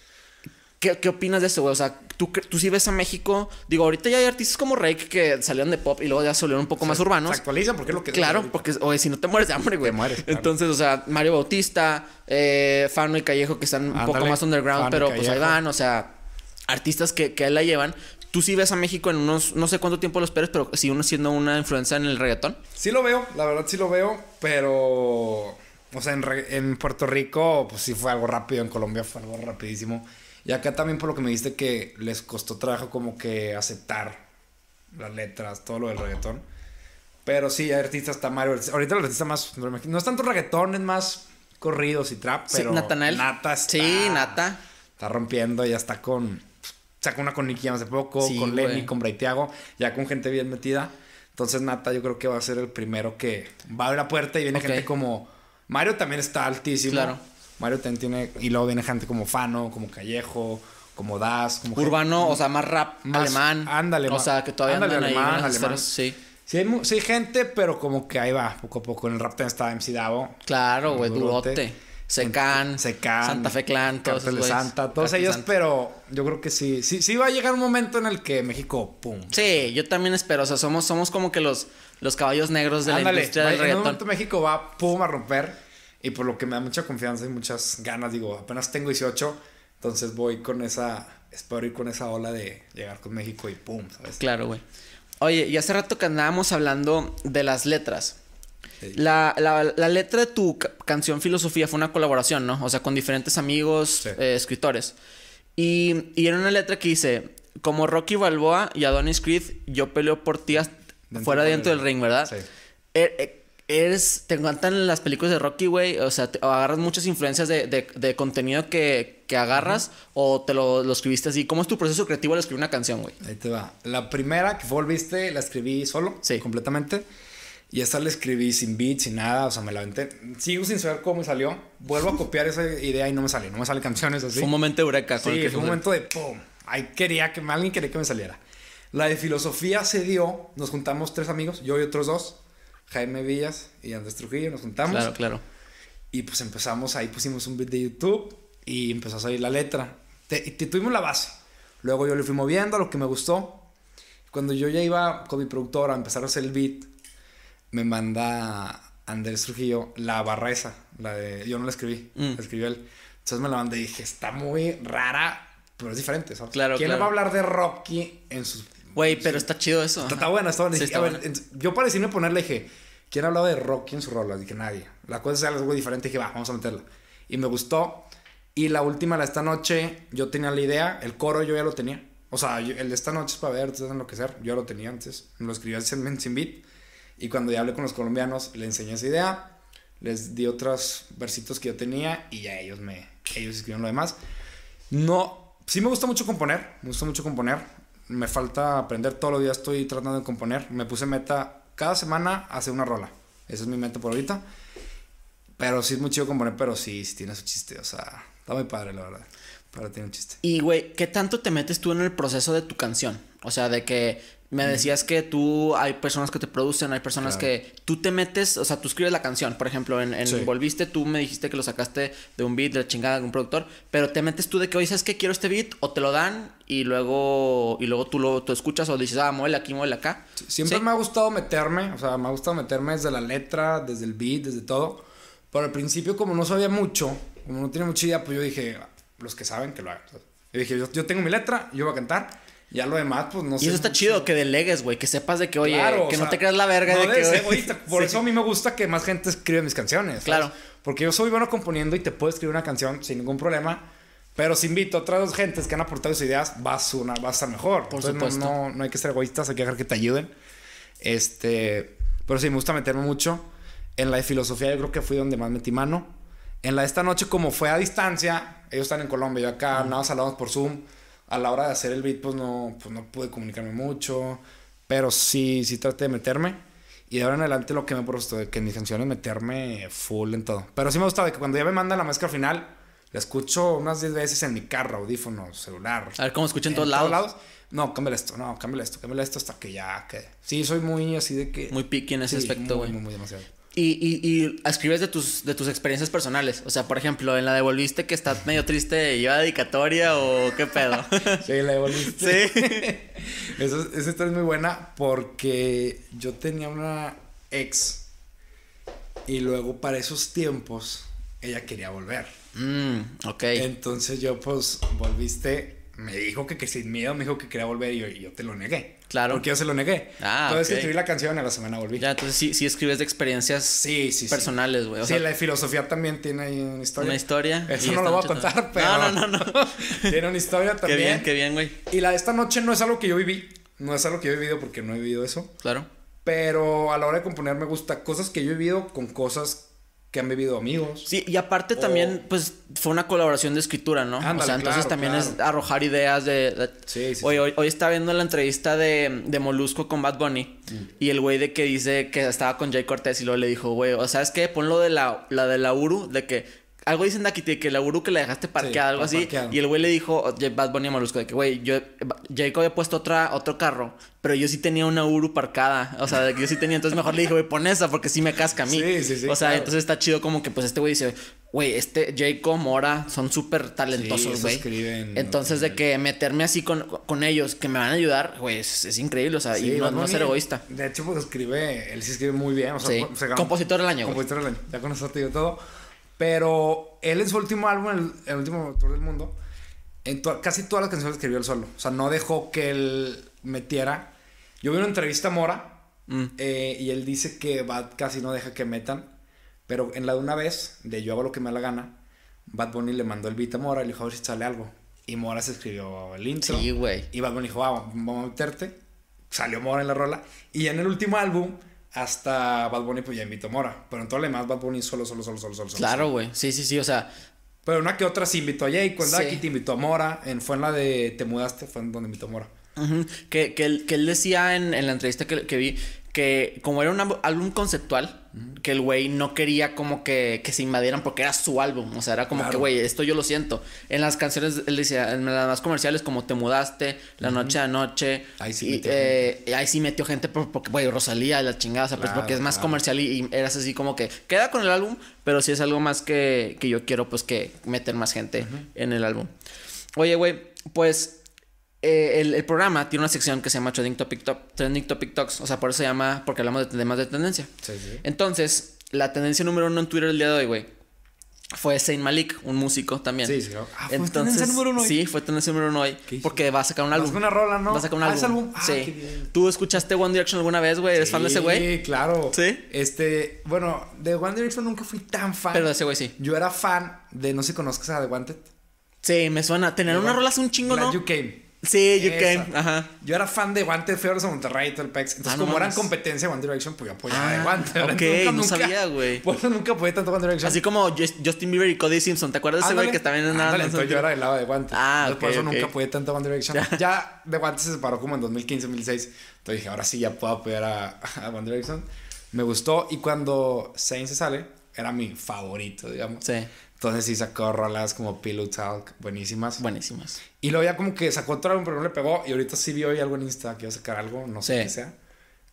B: ¿Qué, opinas de eso, güey? O sea, ¿tú, tú sí ves a México. Digo, ahorita ya hay artistas como Rake que salieron de pop y luego ya salieron un poco más urbanos. Se actualizan porque es lo que. Claro, porque oye, si no te mueres de hambre, güey. Te mueres. Entonces, o sea, Mario Bautista, eh, Fano y Callejo que están un poco más underground, pero pues ahí van, o sea, artistas que, que la llevan. ¿Tú sí ves a México en unos, no sé cuánto tiempo lo esperes, pero si uno siendo una influencia en el reggaetón?
A: Sí lo veo, la verdad sí lo veo, pero. O sea, en, en Puerto Rico, pues sí fue algo rápido, en Colombia fue algo rapidísimo. Y acá también por lo que me diste que les costó trabajo como que aceptar las letras, todo lo del reggaetón. Pero sí, hay artistas está Mario. Ahorita los artistas más. No es tanto reggaetón, es más corridos y trap, pero. Nata está, Sí, Nata. Está rompiendo, ya está con. Sacó una con Nicky hace poco, con Lenny, con Braiteago, ya con gente bien metida. Entonces, Nata, yo creo que va a ser el primero que va a abrir la puerta y viene gente como. Mario también está altísimo. Claro. Mario ten tiene. Y luego viene gente como Fano, como Callejo, como Das, como. Urbano, o sea, más rap más, alemán. Ándale, O sea, que todavía andan alemán, sí. Sí hay, gente, pero como que ahí va, poco a poco. En el rap también está MC Davo. Claro, güey, Durote. Secan, Santa Fe Clan, todos Santa, todos ellos, pero yo creo que sí, sí, sí va a llegar un momento en el que México, pum.
B: Sí, yo también espero, o sea, somos, somos como que los, los caballos negros de la industria del reggaetón. En un momento
A: México va, pum, a romper y por lo que me da mucha confianza y muchas ganas. Digo, apenas tengo 18, entonces voy con esa, espero ir con esa ola de llegar con México y pum,
B: Claro, güey. Oye, y hace rato que andábamos hablando de las letras. La, letra de tu canción Filosofía fue una colaboración, ¿no? O sea, con diferentes amigos, eh, escritores. Y, era una letra que dice, como Rocky Balboa y Adonis Creed, yo peleo por ti fuera dentro del ring, ¿verdad? Sí. Eh, eh, te encantan las películas de Rocky, güey, o sea, te, agarras muchas influencias de, contenido que, agarras
A: o te lo, escribiste así. ¿Cómo es tu proceso creativo al escribir una canción, güey? Ahí te va. La primera que volviste la escribí solo, sí. completamente. Y esta la escribí sin beat, sin nada, o sea, me la aventé. Sigo sin saber cómo salió. Vuelvo a copiar esa idea y no me sale, no me salen canciones así. Fue un momento
B: de eureka. Sí, fue un momento de
A: ¡pum! Ahí quería que alguien quería que me saliera. La de filosofía se dio, nos juntamos tres amigos, yo y otros dos Jaime Villas y Andrés Trujillo, nos juntamos. Claro, claro. Y pues empezamos, ahí pusimos un beat de YouTube y empezó a salir la letra. Te, tuvimos la base. Luego yo le fui moviendo lo que me gustó. Cuando yo ya iba con mi productora a empezar a hacer el beat, me manda Andrés Trujillo la barreza, la de... Yo no la escribí, la mm. escribió él. Entonces me la mandé y dije, está muy rara, pero es diferente. Claro, ¿Quién claro. va a hablar de Rocky en sus Güey, pero está chido eso. Está, bueno, está bueno. yo para decirme ponerle dije, ¿quién hablaba de Rocky en su rola? Dije, nadie. La cosa es algo diferente, dije, va, vamos a meterla. Y me gustó. Y la última, la de esta noche, yo tenía la idea, el coro yo ya lo tenía. O sea, el de esta noche es para ver, te lo que enloquecer. Yo ya lo tenía antes. Me lo escribí en sin beat. Y cuando ya hablé con los colombianos, le enseñé esa idea. Les di otros versitos que yo tenía y ya ellos me ellos escribieron lo demás. No, sí me gusta mucho componer, me gusta mucho componer me falta aprender. Todos los días estoy tratando de componer. Me puse meta cada semana hacer una rola. Esa es mi meta por ahorita. Pero sí es muy chido componer, pero sí, sí tiene su chiste. O sea, está muy padre, la verdad.
B: Para tiene un chiste. Y, güey, ¿qué tanto te metes tú en el proceso de tu canción? O sea, de que me decías que tú, hay personas que te producen, hay personas que tú te metes, o sea, tú escribes la canción, por ejemplo, en, en Volviste, tú me dijiste que lo sacaste de un beat, de la chingada, de un productor, pero te metes tú de que
A: hoy sabes que quiero este beat, o te lo dan y luego, y luego tú lo tú escuchas o dices, ah, muévele aquí, muévele acá. siempre me ha gustado meterme, o sea, me ha gustado meterme desde la letra, desde el beat, desde todo, pero al principio como no sabía mucho, como no tiene mucha idea, pues yo dije, ah, los que saben que lo hagan. Yo dije, yo tengo mi letra, yo voy a cantar. Ya lo demás, pues no sé. Y eso está chido, que delegues, güey. Que sepas de que, oye, que no te creas la verga. de que, egoísta. Por eso a mí me gusta que más gente escribe mis canciones. Claro. Porque yo soy bueno componiendo y te puedo escribir una canción sin ningún problema. Pero si invito a otras dos gentes que han aportado sus ideas, vas, a estar mejor. Por supuesto. No, no, hay que ser egoístas, hay que dejar que te ayuden. Este. Pero sí, me gusta meterme mucho. En la de filosofía, yo creo que fui donde más metí mano. En la de esta noche, como fue a distancia, ellos están en Colombia, yo acá, nada más hablamos por Zoom a la hora de hacer el beat, pues no, pues no pude comunicarme mucho, pero sí, sí traté de meterme. Y de ahora en adelante lo que me ha puesto que en mis canciones meterme full en todo. Pero sí me gusta de que cuando ya me manda la mezcla final, la escucho unas 10 veces en mi carro, audífono, celular. A ver cómo escucho en, todos, lados. No, cámbiale esto, no, cámbiale esto, cámbiale esto hasta que ya que Sí, soy muy así de que. Muy piqui en ese aspecto, güey. Muy, muy, muy demasiado. Y,
B: escribes de tus, de tus experiencias personales. O sea, por ejemplo, en la devolviste que estás medio triste, ¿lleva dedicatoria o qué pedo?
A: sí, la devolviste. Sí. esa es muy buena porque yo tenía una ex y luego para esos tiempos ella quería volver. Mm, ok. Entonces yo pues volviste, me dijo que, que sin miedo me dijo que quería volver y yo te lo negué. Claro. Porque yo se lo negué. Ah, entonces escribí la canción y a la semana volví. Ya, entonces sí, sí escribes de experiencias sí, sí, personales, güey. Sí, la la filosofía también tiene ahí una historia. Una historia. Eso no lo voy a contar, pero. No, no, no, tiene una historia también. Qué bien, qué bien, güey. Y la de esta noche no es algo que yo viví. No es algo que yo he vivido porque no he vivido eso. Claro. Pero a la hora de componer me gusta cosas que yo he vivido con cosas que han vivido amigos. Sí, y aparte también,
B: pues, fue una colaboración de escritura, ¿no? o sea, entonces también es arrojar ideas de... Sí, sí, hoy, sí. Hoy, hoy, viendo la entrevista de, de Molusco con Bad Bunny mm. y el güey de que dice que estaba con Jay Cortez y luego le dijo, güey, o sea, es que Ponlo de la, la de la Uru, de que algo dicen aquí que la Uru que la dejaste parqueada, algo así. Y el güey le dijo, Bad Bunny de que, güey, yo, Jayco había puesto otra, otro carro, pero yo sí tenía una Uru parcada. O sea, yo sí tenía. Entonces mejor le dije, güey, pon esa porque sí me casca a mí. Sí, sí, sí. O sea, entonces está chido como que, pues este güey dice, güey, este Jayco, Mora, son súper talentosos, güey. Sí, entonces, de que meterme así con, con, ellos, que me van a ayudar, güey, es, increíble. O sea, y no, ser egoísta.
A: De hecho, pues escribe, él sí escribe muy bien. sí. Pues, compositor del año. Compositor año. Ya con eso todo. Pero él en su último álbum, el, último tour del mundo, en casi todas las canciones escribió él solo. O sea, no dejó que él metiera. Yo vi una entrevista a Mora mm. eh, y él dice que Bad casi no deja que metan. Pero en la de una vez, de yo hago lo que me da la gana, Bad Bunny le mandó el beat a Mora y le dijo, a ver si sale algo. Y Mora se escribió el intro. Sí, güey. Y Bad Bunny dijo, ah, vamos a meterte. Salió Mora en la rola. Y en el último álbum hasta Bad Bunny pues ya invitó Mora, pero en todo lo demás Bad Bunny solo, solo, solo, solo, solo. Claro, güey, sí, sí, sí, o sea... Pero una que otra se invitó a Jay, cuando aquí te invitó a Mora, en, fue en la de Te Mudaste, fue en donde invitó a Mora. que, que, él, que, él, decía en,
B: en la entrevista que, que vi que como era un álbum conceptual, que el güey no quería como que, se invadieran porque era su álbum, o sea, era como que, güey, esto yo lo siento. En las canciones, él decía, en las más comerciales como Te mudaste, La noche a noche, eh, ahí sí, metió, gente. ahí sí metió gente porque, güey, Rosalía, la chingada, o sea, pues porque es más comercial y, eras así como que queda con el álbum, pero sí es algo más que, yo quiero pues que meter más gente en el álbum. Oye, güey, pues eh, el, programa tiene una sección que se llama Trending Topic, Top, Trending Topic Talks. O sea, por eso se llama, porque hablamos de temas de tendencia. Sí, sí. Entonces, la tendencia número uno en Twitter el día de hoy, güey, fue Saint Malik, un músico también. Sí, sí. Ah, fue Entonces, tendencia número uno hoy. Sí, fue tendencia número uno hoy. Porque va a sacar un álbum. Va a sacar una rola, ¿no? Va a sacar un ah, álbum. Ah, sí. ¿Tú escuchaste
A: One Direction alguna vez, güey? ¿Eres fan de ese güey? Sí, claro. Sí. Este, bueno, de One Direction nunca fui tan fan. Pero de ese güey sí. Yo era fan de, no sé si conozcas a The Wanted. Sí, me suena. Tener una rola hace un chingo, ¿no? You Came. Sí, you Ajá. Yo era fan de Guante Feos de Monterrey y todo Entonces, ah, como eran competencia de One Direction, pues yo apoyaba a de ah, Guante. Ok, nunca, no sabía, güey. Por eso nunca apoyé tanto One Direction. Así como Justin Bieber y Cody Simpson. ¿Te acuerdas de ese güey que también andaba? Ándale, entonces yo era del lado de Guante. Ah, Por eso nunca apoyé tanto One Direction. Ya. ya de Guante se separó como en 2015, 2006. Entonces dije, ahora sí ya puedo apoyar a, One Direction. Me gustó. Y cuando Zayn se sale, era mi favorito, digamos. Sí. Entonces sí sacó rolas como Pillow Talk, buenísimas. Buenísimas. Y luego ya como que sacó otro álbum, pero no le pegó. Y ahorita sí vio hoy algo en Insta, a sacar algo, no sé qué sea.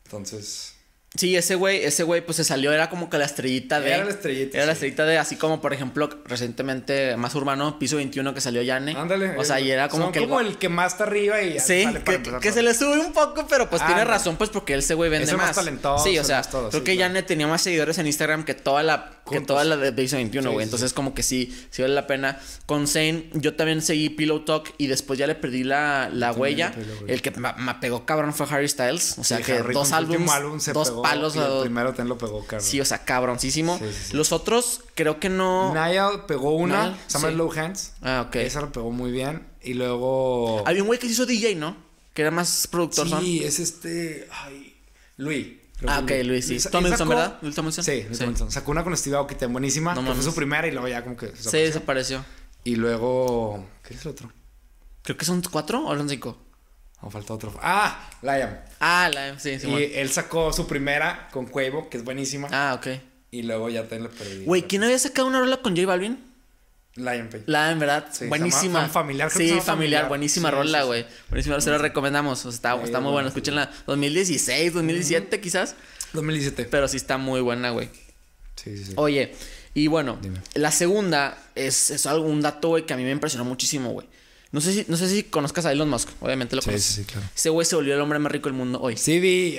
A: Entonces, Sí, ese güey, ese güey, pues se salió, era como que la estrellita de. Era la
B: estrellita. Era la estrellita de, así como, por ejemplo, recientemente, más urbano, piso 21 que salió Yane. Ándale. O sea, y era como son que. como
A: el, que más está arriba y. sí, que, se le sube un poco, pero pues tiene razón, pues porque
B: ese güey vende es más. talentoso. Sí, o sea, creo que Yane tenía más seguidores en Instagram que toda la. Que toda la de piso 21, güey. Entonces, como que sí, sí vale la pena. Con Zane, yo también seguí Pillow Talk y después ya le perdí la, huella. el que me, pegó cabrón fue Harry Styles. O sea, que dos álbumes. El primero también lo pegó, cabrón. Sí, o sea, cabroncísimo. los
A: otros, creo que no. Niall pegó una, Niall, Samuel Low Hands. Ah, ok. Esa lo pegó muy bien. Y luego. Había un güey que se hizo DJ, ¿no? Que era más productor. Sí, es este. Ay. Luis. Ah, ok, Luis, sí. Tomlinson, ¿verdad? Tom Tomlinson. Sí, Tom Tomlinson. Sacó una con Steve Aoki, buenísima. No fue su primera y luego ya como que Sí, desapareció. Y luego. ¿Qué es el otro? Creo que son cuatro o son cinco. O otro. ¡Ah! Liam. Ah, Liam, sí, sí. Y él sacó su primera con Cuevo, que es buenísima. Ah, ok. Y luego ya te la perdí. Güey, ¿quién había sacado una rola con J Balvin? Lion ¿verdad? buenísima. familiar, sí, familiar,
B: buenísima rola, güey. buenísima, se la recomendamos. O sea, está, muy buena. Escúchenla. 2016, 2017, quizás. 2017. Pero sí está muy buena, güey.
A: Sí, sí, sí. Oye,
B: y bueno, la segunda es, es dato, güey, que a mí me impresionó muchísimo, güey. No sé si, no sé si conozcas a Elon Musk, obviamente lo conozco. conoces. Sí, sí, claro. Ese güey se volvió el hombre más rico del mundo hoy. Sí, vi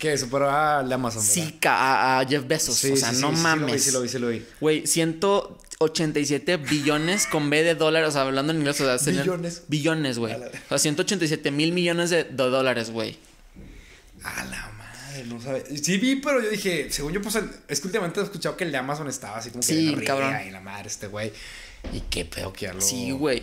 B: que superó a ah, la Amazon. Sí, a, a, Jeff Bezos. o sea, no mames. Sí, lo vi, sí, lo vi. Güey, 187 billones con B de dólares, o sea, hablando en inglés. O sea, billones. Billones, güey. O sea, 187 mil millones de, dólares, güey.
A: A la madre, no sabe. Sí vi, pero yo dije, según yo, pues, es que últimamente he escuchado que el de Amazon estaba así como que sí, cabrón. y la madre este güey. Y qué pedo que algo. Sí, güey.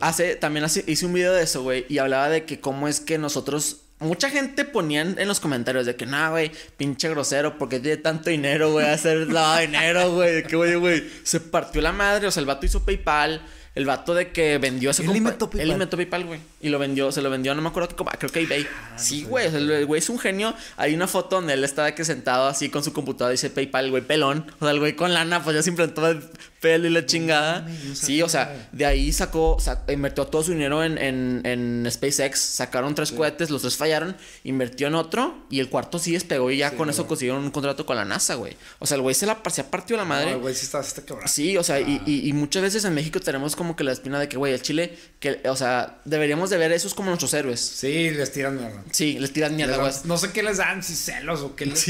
A: Hace,
B: también hice un video de eso, güey. Y hablaba de que cómo es que nosotros. Mucha gente ponía en los comentarios de que, nah, güey, pinche grosero, porque tiene tanto dinero, güey, hacer la dinero, güey. qué güey, se partió la madre, o sea, el vato hizo PayPal, el vato de que vendió ese.
A: Él Él inventó
B: PayPal, güey. Y lo vendió, se lo vendió, no me acuerdo qué creo que eBay. Ah, sí, güey, el güey es un genio. Hay una foto donde él está que sentado así con su computadora y dice PayPal, el güey pelón. O sea, el güey con lana, pues ya se implantó el pelo y la chingada. sí, o sea, de ahí sacó, sacó, invirtió todo su dinero en, SpaceX. Sacaron tres cohetes, los tres fallaron, invirtió en otro y el cuarto sí despegó y ya con eso consiguieron un contrato con la NASA, güey. O sea, el güey se, la, se ha partido la madre. güey sí está, está quebrado. Sí, o sea, y, ah. y muchas veces en México tenemos como que la espina de que, güey, el Chile, que, o sea, deberíamos de ver, es como nuestros héroes. Sí, les tiran mierda. Sí, les tiran mierda,
A: No sé qué les dan, si celos o qué les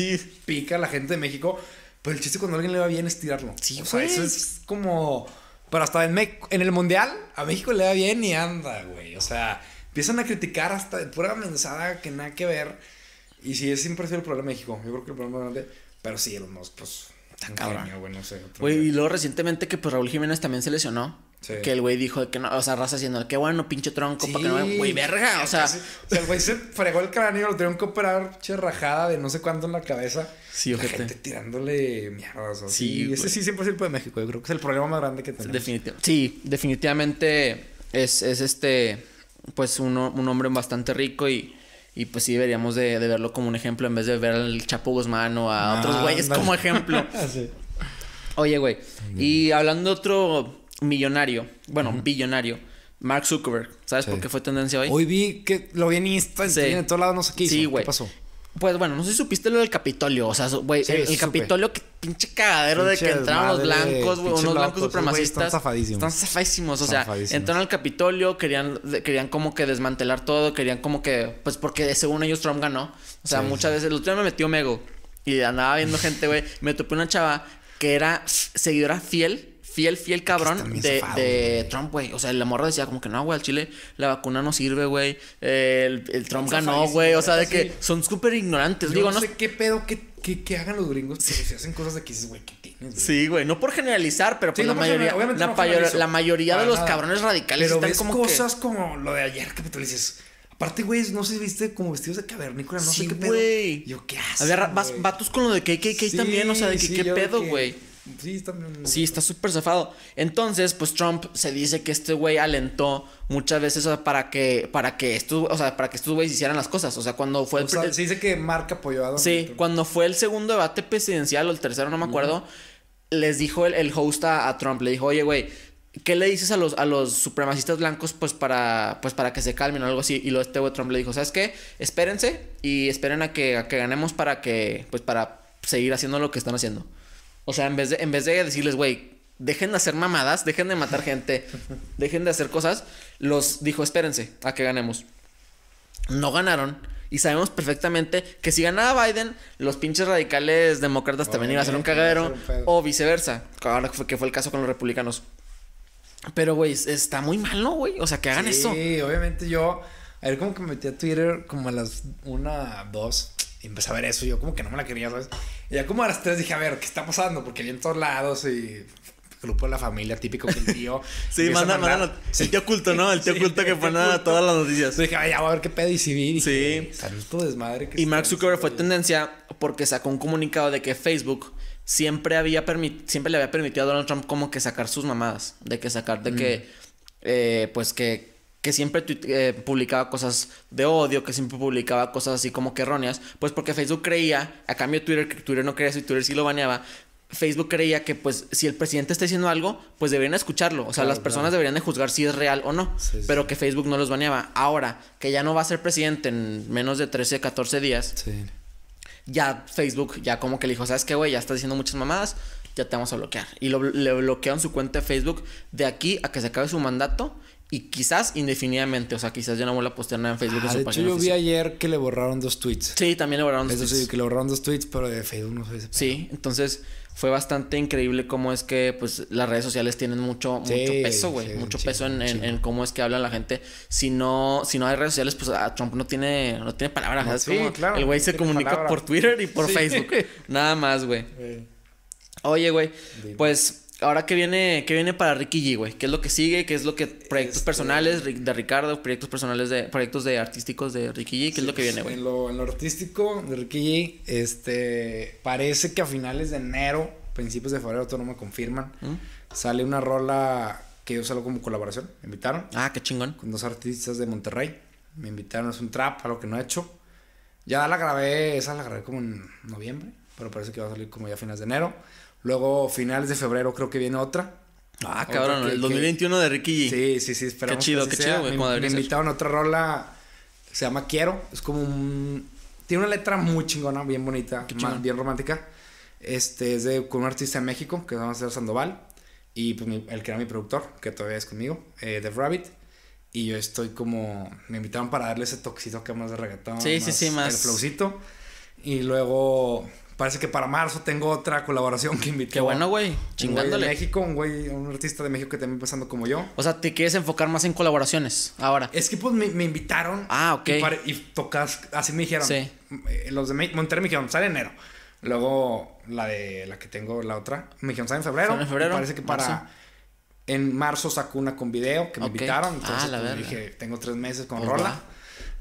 A: pica a la gente de México. Pero el chiste cuando a alguien le va bien es tirarlo. Sí, o sea, eso es como. Pero hasta en, en el mundial, a México le va bien y anda, güey. O sea, empiezan a criticar hasta de pura mensada que nada que ver. Y sí, es siempre ha el problema de México. Yo creo que el problema grande. Pero sí, los más, pues. Tan cabrón. güey,
B: y luego recientemente que pues Raúl Jiménez también se lesionó. Que el güey dijo que no, o sea, raza haciendo, que bueno, pinche tronco, para que no güey, verga,
A: o sea. o sea el güey se fregó el cráneo, lo tuvieron que operar, che, rajada de no sé cuánto en la cabeza. Sí, ojete. La gente tirándole mierda... O sí, sí ese sí siempre es el de México, yo creo que es el problema más grande que tenemos.
B: Definitivamente... sí, definitivamente es, es este, pues un hombre bastante rico y, y pues sí deberíamos de, de, verlo como un ejemplo en vez de ver al Chapo Guzmán o a otros ah, güeyes como ejemplo. Ah, Oye, güey, y hablando de otro millonario, bueno, billonario. Mark Zuckerberg, ¿sabes por qué fue tendencia hoy? Hoy
A: vi que lo vi en Instagram, en todos lados, no sé qué Sí, güey. ¿Qué pasó?
B: Pues bueno, no sé si supiste lo del Capitolio. O sea, güey, el, Capitolio, que pinche cagadero de que entraron los blancos, güey, unos blancos, supremacistas. están zafadísimos. Están zafadísimos. O sea, entraron al Capitolio, querían, querían como que desmantelar todo, querían como que, pues porque según ellos Trump ganó. O sea, muchas veces, el otro día me metió Mego y andaba viendo gente, güey. Me topé una chava que era seguidora fiel fiel, fiel cabrón de, Trump, güey. O sea, la morra decía como que no, güey, al Chile la vacuna no sirve, güey. El, Trump ganó, güey. O sea, de que son súper ignorantes. Digo, no sé
A: qué pedo que, que, que hagan los gringos, si se hacen cosas de que dices, güey, ¿qué tienes?
B: Sí, güey, no por generalizar, pero por la, mayoría, la, mayoría de los cabrones radicales pero están ves como cosas
A: como lo de ayer que tú dices... Aparte, güey, no si viste como vestidos de cavernícola, no sé qué pedo. Yo, ¿qué haces? vas vatos con lo de KKK también, o sea, de que, qué pedo, güey. Sí,
B: está súper zafado. Entonces, pues Trump se dice que este güey alentó muchas veces para que para que estos, o sea, para que güeyes hicieran las cosas, o sea, cuando fue se
A: dice que Mark apoyó Sí,
B: cuando fue el segundo debate presidencial o el tercero, no me acuerdo, les dijo el, host a, Trump, le dijo, "Oye, güey, ¿qué le dices a los a los supremacistas blancos pues para pues para que se calmen o algo así?" Y lo este güey Trump le dijo, "¿Sabes qué? Espérense y esperen a que a que ganemos para que pues para seguir haciendo lo que están haciendo." O sea, en vez de, en vez de decirles, güey, dejen de hacer mamadas, dejen de matar gente, dejen de hacer cosas, los dijo, espérense a que ganemos. No ganaron. Y sabemos perfectamente que si ganaba Biden, los pinches radicales demócratas también iban a ser un cagadero. O viceversa. Ahora que fue el caso con los republicanos. Pero,
A: güey, está muy malo, güey. O sea, que hagan eso. Sí, obviamente yo. A ver, como que me metí a Twitter como a las una, dos. Y empecé a ver eso, y yo como que no me la quería, ¿sabes? Y ya como a las tres dije, a ver, ¿qué está pasando? Porque vi en todos lados y grupo de la familia típico que el tío. sí, manda, manda. Sí. El tío oculto, ¿no? El tío oculto que nada todas las noticias. dije, Ay, ya voy a ver qué pedo y si vi. sí. saludos desmadre Y
B: Mark Zuckerberg fue tendencia porque sacó un comunicado de que Facebook siempre había siempre le había permitido a Donald Trump como que sacar sus mamadas. De que sacar, de que. Eh, pues que que siempre eh, publicaba cosas de odio, que siempre publicaba cosas así como que erróneas, pues porque Facebook creía, a cambio de Twitter, que Twitter no creía si Twitter sí lo baneaba, Facebook creía que pues si el presidente está diciendo algo, pues deberían escucharlo, o sea, las personas deberían de juzgar si es real o no, pero que Facebook no los baneaba. Ahora, que ya no va a ser presidente en menos de 13, 14 días, ya Facebook ya como que le dijo, ¿sabes qué, güey? Ya estás diciendo muchas mamadas, ya te vamos a bloquear. Y le bloquearon su cuenta de Facebook de aquí a que se acabe su mandato y quizás indefinidamente, o sea, quizás ya no vuelva a postear nada en Facebook. Ah, su de hecho, yo vi
A: ayer que le borraron dos tweets. Sí, también le borraron dos Eso Sí, que le borraron dos tweets, pero de Facebook no sé. si Sí, entonces fue bastante increíble
B: cómo es que pues las redes sociales tienen mucho, mucho peso, güey. mucho peso en, cómo es que habla la gente. Si no, si no hay redes sociales, pues ah, Trump no tiene, no tiene palabras. sí, claro, el güey se comunica por Twitter y por Facebook. Nada más, güey. Oye, güey, pues Ahora, ¿qué viene, viene para Ricky G, güey? ¿Qué es lo que sigue? ¿Qué es lo que. Proyectos este, personales de Ricardo, proyectos personales de. Proyectos de artísticos de Ricky G, ¿qué es lo que viene, pues,
A: güey? En lo, artístico de Ricky G, este. Parece que a finales de enero, principios de febrero, todo no me confirman. ¿Mm? Sale una rola que yo salgo como colaboración. Me invitaron. Ah, qué chingón. Con dos artistas de Monterrey. Me invitaron, es un trap, algo que no he hecho. Ya la grabé, esa la grabé como en noviembre, pero parece que va a salir como ya a finales de enero. Luego, finales de febrero, creo que viene otra. Ah, cabrón, el 2021 de Ricky Sí, sí, sí, esperamos. Qué chido, que sea. güey. Me, invitaron a otra rola, se llama Quiero. Es como un. Tiene una letra muy chingona, bien bonita, bien romántica. Este es de, con un artista de México que se llama César Sandoval. Y pues, el que era mi productor, que todavía es conmigo, eh, The Rabbit. Y yo estoy como. Me invitaron para darle ese toxito que más de reggaetón. Sí, sí, sí, más. El flowcito. Y luego Parece que para marzo tengo otra colaboración que invité. Qué bueno, güey. Chingándole. Un de México, un güey, un artista de México que también pasando como yo. O sea, te quieres enfocar más en colaboraciones ahora. Es que pues me, me invitaron. Ah, ok. Y, tocas, así me dijeron. Sí. Eh, los de Monterrey me dijeron, sale enero. Luego la de la que tengo, la otra, me dijeron, sale en febrero. en febrero. parece que ah, para. En marzo saco una con video que me invitaron. Ah, Entonces ah, la pues, dije, tengo tres meses con pues Rola.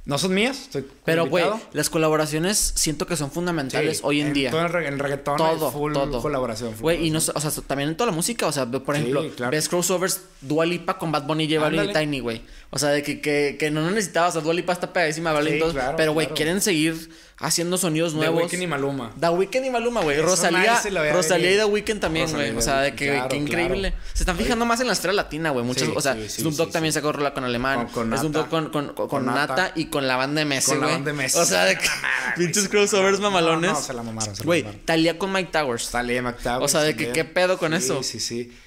A: No son mías, estoy Pero, güey, las colaboraciones
B: siento que son fundamentales hoy en, día. Todo el, el reggaetón todo, es full todo. colaboración. Güey, y no, o sea, también en toda la música, o sea, por ejemplo, ves crossovers Dua Lipa con Bad Bunny y J y Tiny, güey. O sea, de que, que, no necesitabas, a Dua Lipa está pegadísima, ¿vale? pero, güey, quieren seguir haciendo sonidos nuevos. Da Weeknd y Maluma. The Weeknd y Maluma, güey. Rosalía, Rosalía y The Weekend también, güey. O sea, de que, increíble. Se están fijando más en la estrella latina, güey. Muchos, o sea, sí, Snoop Dogg también sacó rola con Alemán. Con, con Snoop con, Nata. y con la banda de Messi, güey. Con la banda de O sea, de que pinches crossovers mamalones. No, no, se la
A: mamaron. Güey, Talía con Mike Towers. Talía Mike Towers. O sea, de que qué pedo con eso. Sí, sí, sí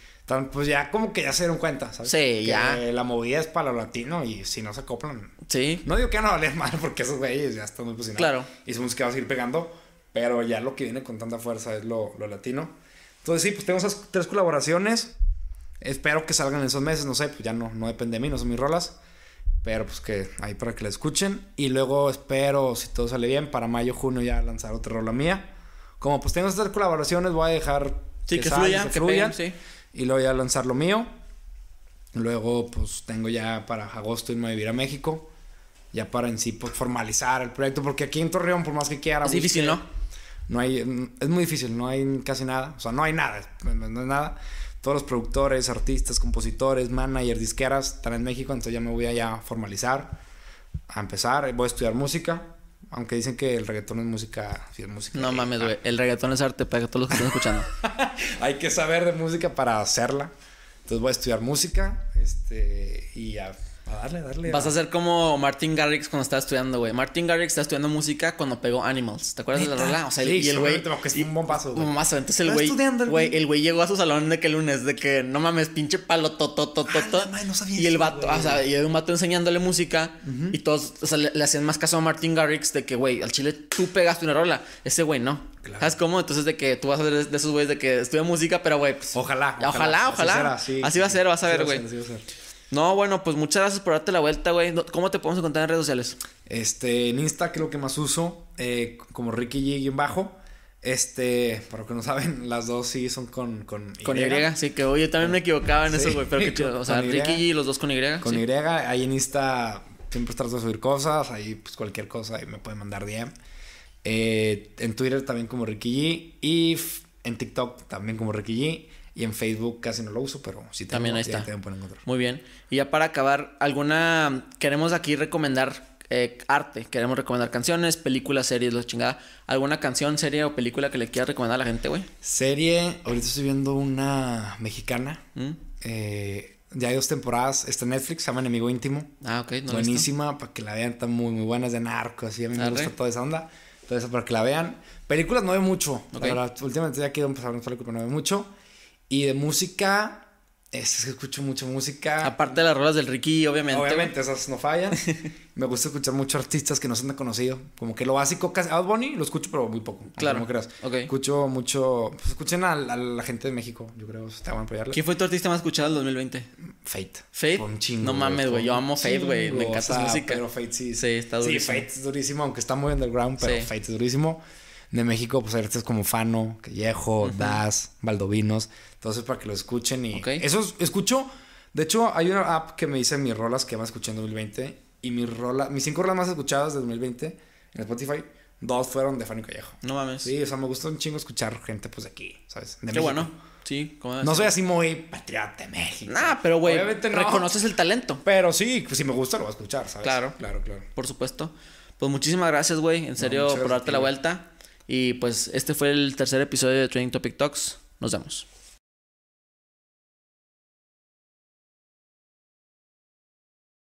A: pues ya como que ya se dieron cuenta, ¿sabes? Sí, que ya. La movida es para lo latino y si no se coplan. Sí. No digo que van a valer mal porque esos güeyes ya están muy posicionados. Claro. Y su va a seguir pegando, pero ya lo que viene con tanta fuerza es lo, lo latino. Entonces sí, pues tengo esas tres colaboraciones. Espero que salgan en esos meses, no sé, pues ya no, no depende de mí, no son mis rolas. Pero pues que ahí para que la escuchen. Y luego espero, si todo sale bien, para mayo, junio ya lanzar otra rola mía. Como pues tengo estas colaboraciones, voy a dejar sí, que, fluyan. que, fluyan. Y luego ya lanzar lo mío. Luego pues tengo ya para agosto irme a vivir a México ya para en sí pues, formalizar el proyecto, porque aquí en Torreón, por más que quiera... Es difícil, ¿no? No hay, es muy difícil, no hay casi nada, o sea, no hay nada, no nada. Todos los productores, artistas, compositores, managers, disqueras están en México, entonces ya me voy allá a formalizar, a empezar, voy a estudiar música, aunque dicen que el reggaetón es música, sí música. No mames, güey, el reggaetón es arte para todos los que están escuchando. hay que saber de música para hacerla. Entonces voy a estudiar música, este, y Dale, darle, Vas a ser
B: como Martin Garrix cuando estaba estudiando, güey. Martin Garrix estaba estudiando música cuando pegó Animals. ¿Te acuerdas de la rola? O sea, y el güey.
A: Sí, un bombazo. Un bombazo. Entonces el güey.
B: el güey llegó a su salón de que lunes, de que no mames, pinche palo, to, to, to, to, ah, no y el vato, o sea, y un vato enseñándole música. Y todos, o sea, le, hacían más caso a Martin Garrix de que, güey, al chile tú pegaste una rola. Ese güey no. ¿Sabes cómo? Entonces de que tú vas a ser de esos güeyes de que estudia música, pero güey, pues, Ojalá. Ojalá, ojalá. Así, va a ser, vas a ver, güey. No, bueno, pues muchas gracias
A: por darte la vuelta, güey. ¿Cómo te podemos encontrar en redes sociales? Este, en Insta creo que más uso, eh, como Ricky G en bajo. Este, para los que no saben, las dos sí son con con Y. Con sí,
B: que oye, también me equivocaba en eso, güey, pero que O sea, Ricky G, los dos con Y. Con Y,
A: ahí en Insta siempre trato de subir cosas, ahí pues cualquier cosa, y me pueden mandar DM. Eh, en Twitter también como Ricky G y en TikTok también como Ricky G. Y en Facebook casi no lo uso, pero sí tengo, también ahí está.
B: Muy bien. Y ya para acabar, alguna queremos aquí recomendar eh, arte, queremos recomendar canciones, películas, series, la chingada. ¿Alguna canción, serie o película que le quieras recomendar a la gente, güey?
A: Serie, ahorita estoy viendo una mexicana. ¿Mm? Eh, ya hay dos temporadas. Está Netflix, se llama Enemigo Íntimo. Ah, ok. Buenísima, para que la vean. están muy, muy buenas de narcos. Y a mí me gusta toda esa onda. Entonces, para que la vean. Películas no veo mucho. últimamente ya quiero empezar a ver películas, no veo mucho. Y de música, es que escucho mucha música. Aparte de las rolas del Ricky, obviamente. Obviamente, esas no fallan. me gusta escuchar muchos artistas que no se han conocido. Como que lo básico, casi. Out lo escucho, pero muy poco. Claro. No creas. Escucho mucho. Pues escuchen a, la gente de México, yo creo. Está bueno apoyarla. ¿Quién
B: fue tu artista más escuchado en 2020? Fate. Fate. chingo. No mames, güey. Yo amo Fate, güey. Me encanta su música.
A: Pero Fate sí. Sí, está durísimo. Sí, Fate es durísimo, aunque está muy underground, pero Fate es durísimo de México, pues artistas como Fano, Callejo, Das, Valdovinos. Entonces, para que lo escuchen y... Ok. Eso escucho... De hecho, hay una app que me dice mis rolas que más escuchando en 2020 y mis rolas, mis cinco rolas más escuchadas de 2020 en Spotify, dos fueron de y Callejo. No mames. Sí, o sea, me gusta un chingo escuchar gente pues de aquí, ¿sabes? De Qué bueno. Sí, ¿cómo No soy así muy patriota de México. Nah, pero güey, no. reconoces el talento. Pero sí,
B: pues, si me gusta lo voy a escuchar, ¿sabes? Claro. Claro, claro. Por supuesto. Pues muchísimas gracias, güey. En serio, por darte la vuelta. Y pues este fue el tercer episodio de Training Topic Talks.
A: Nos vemos.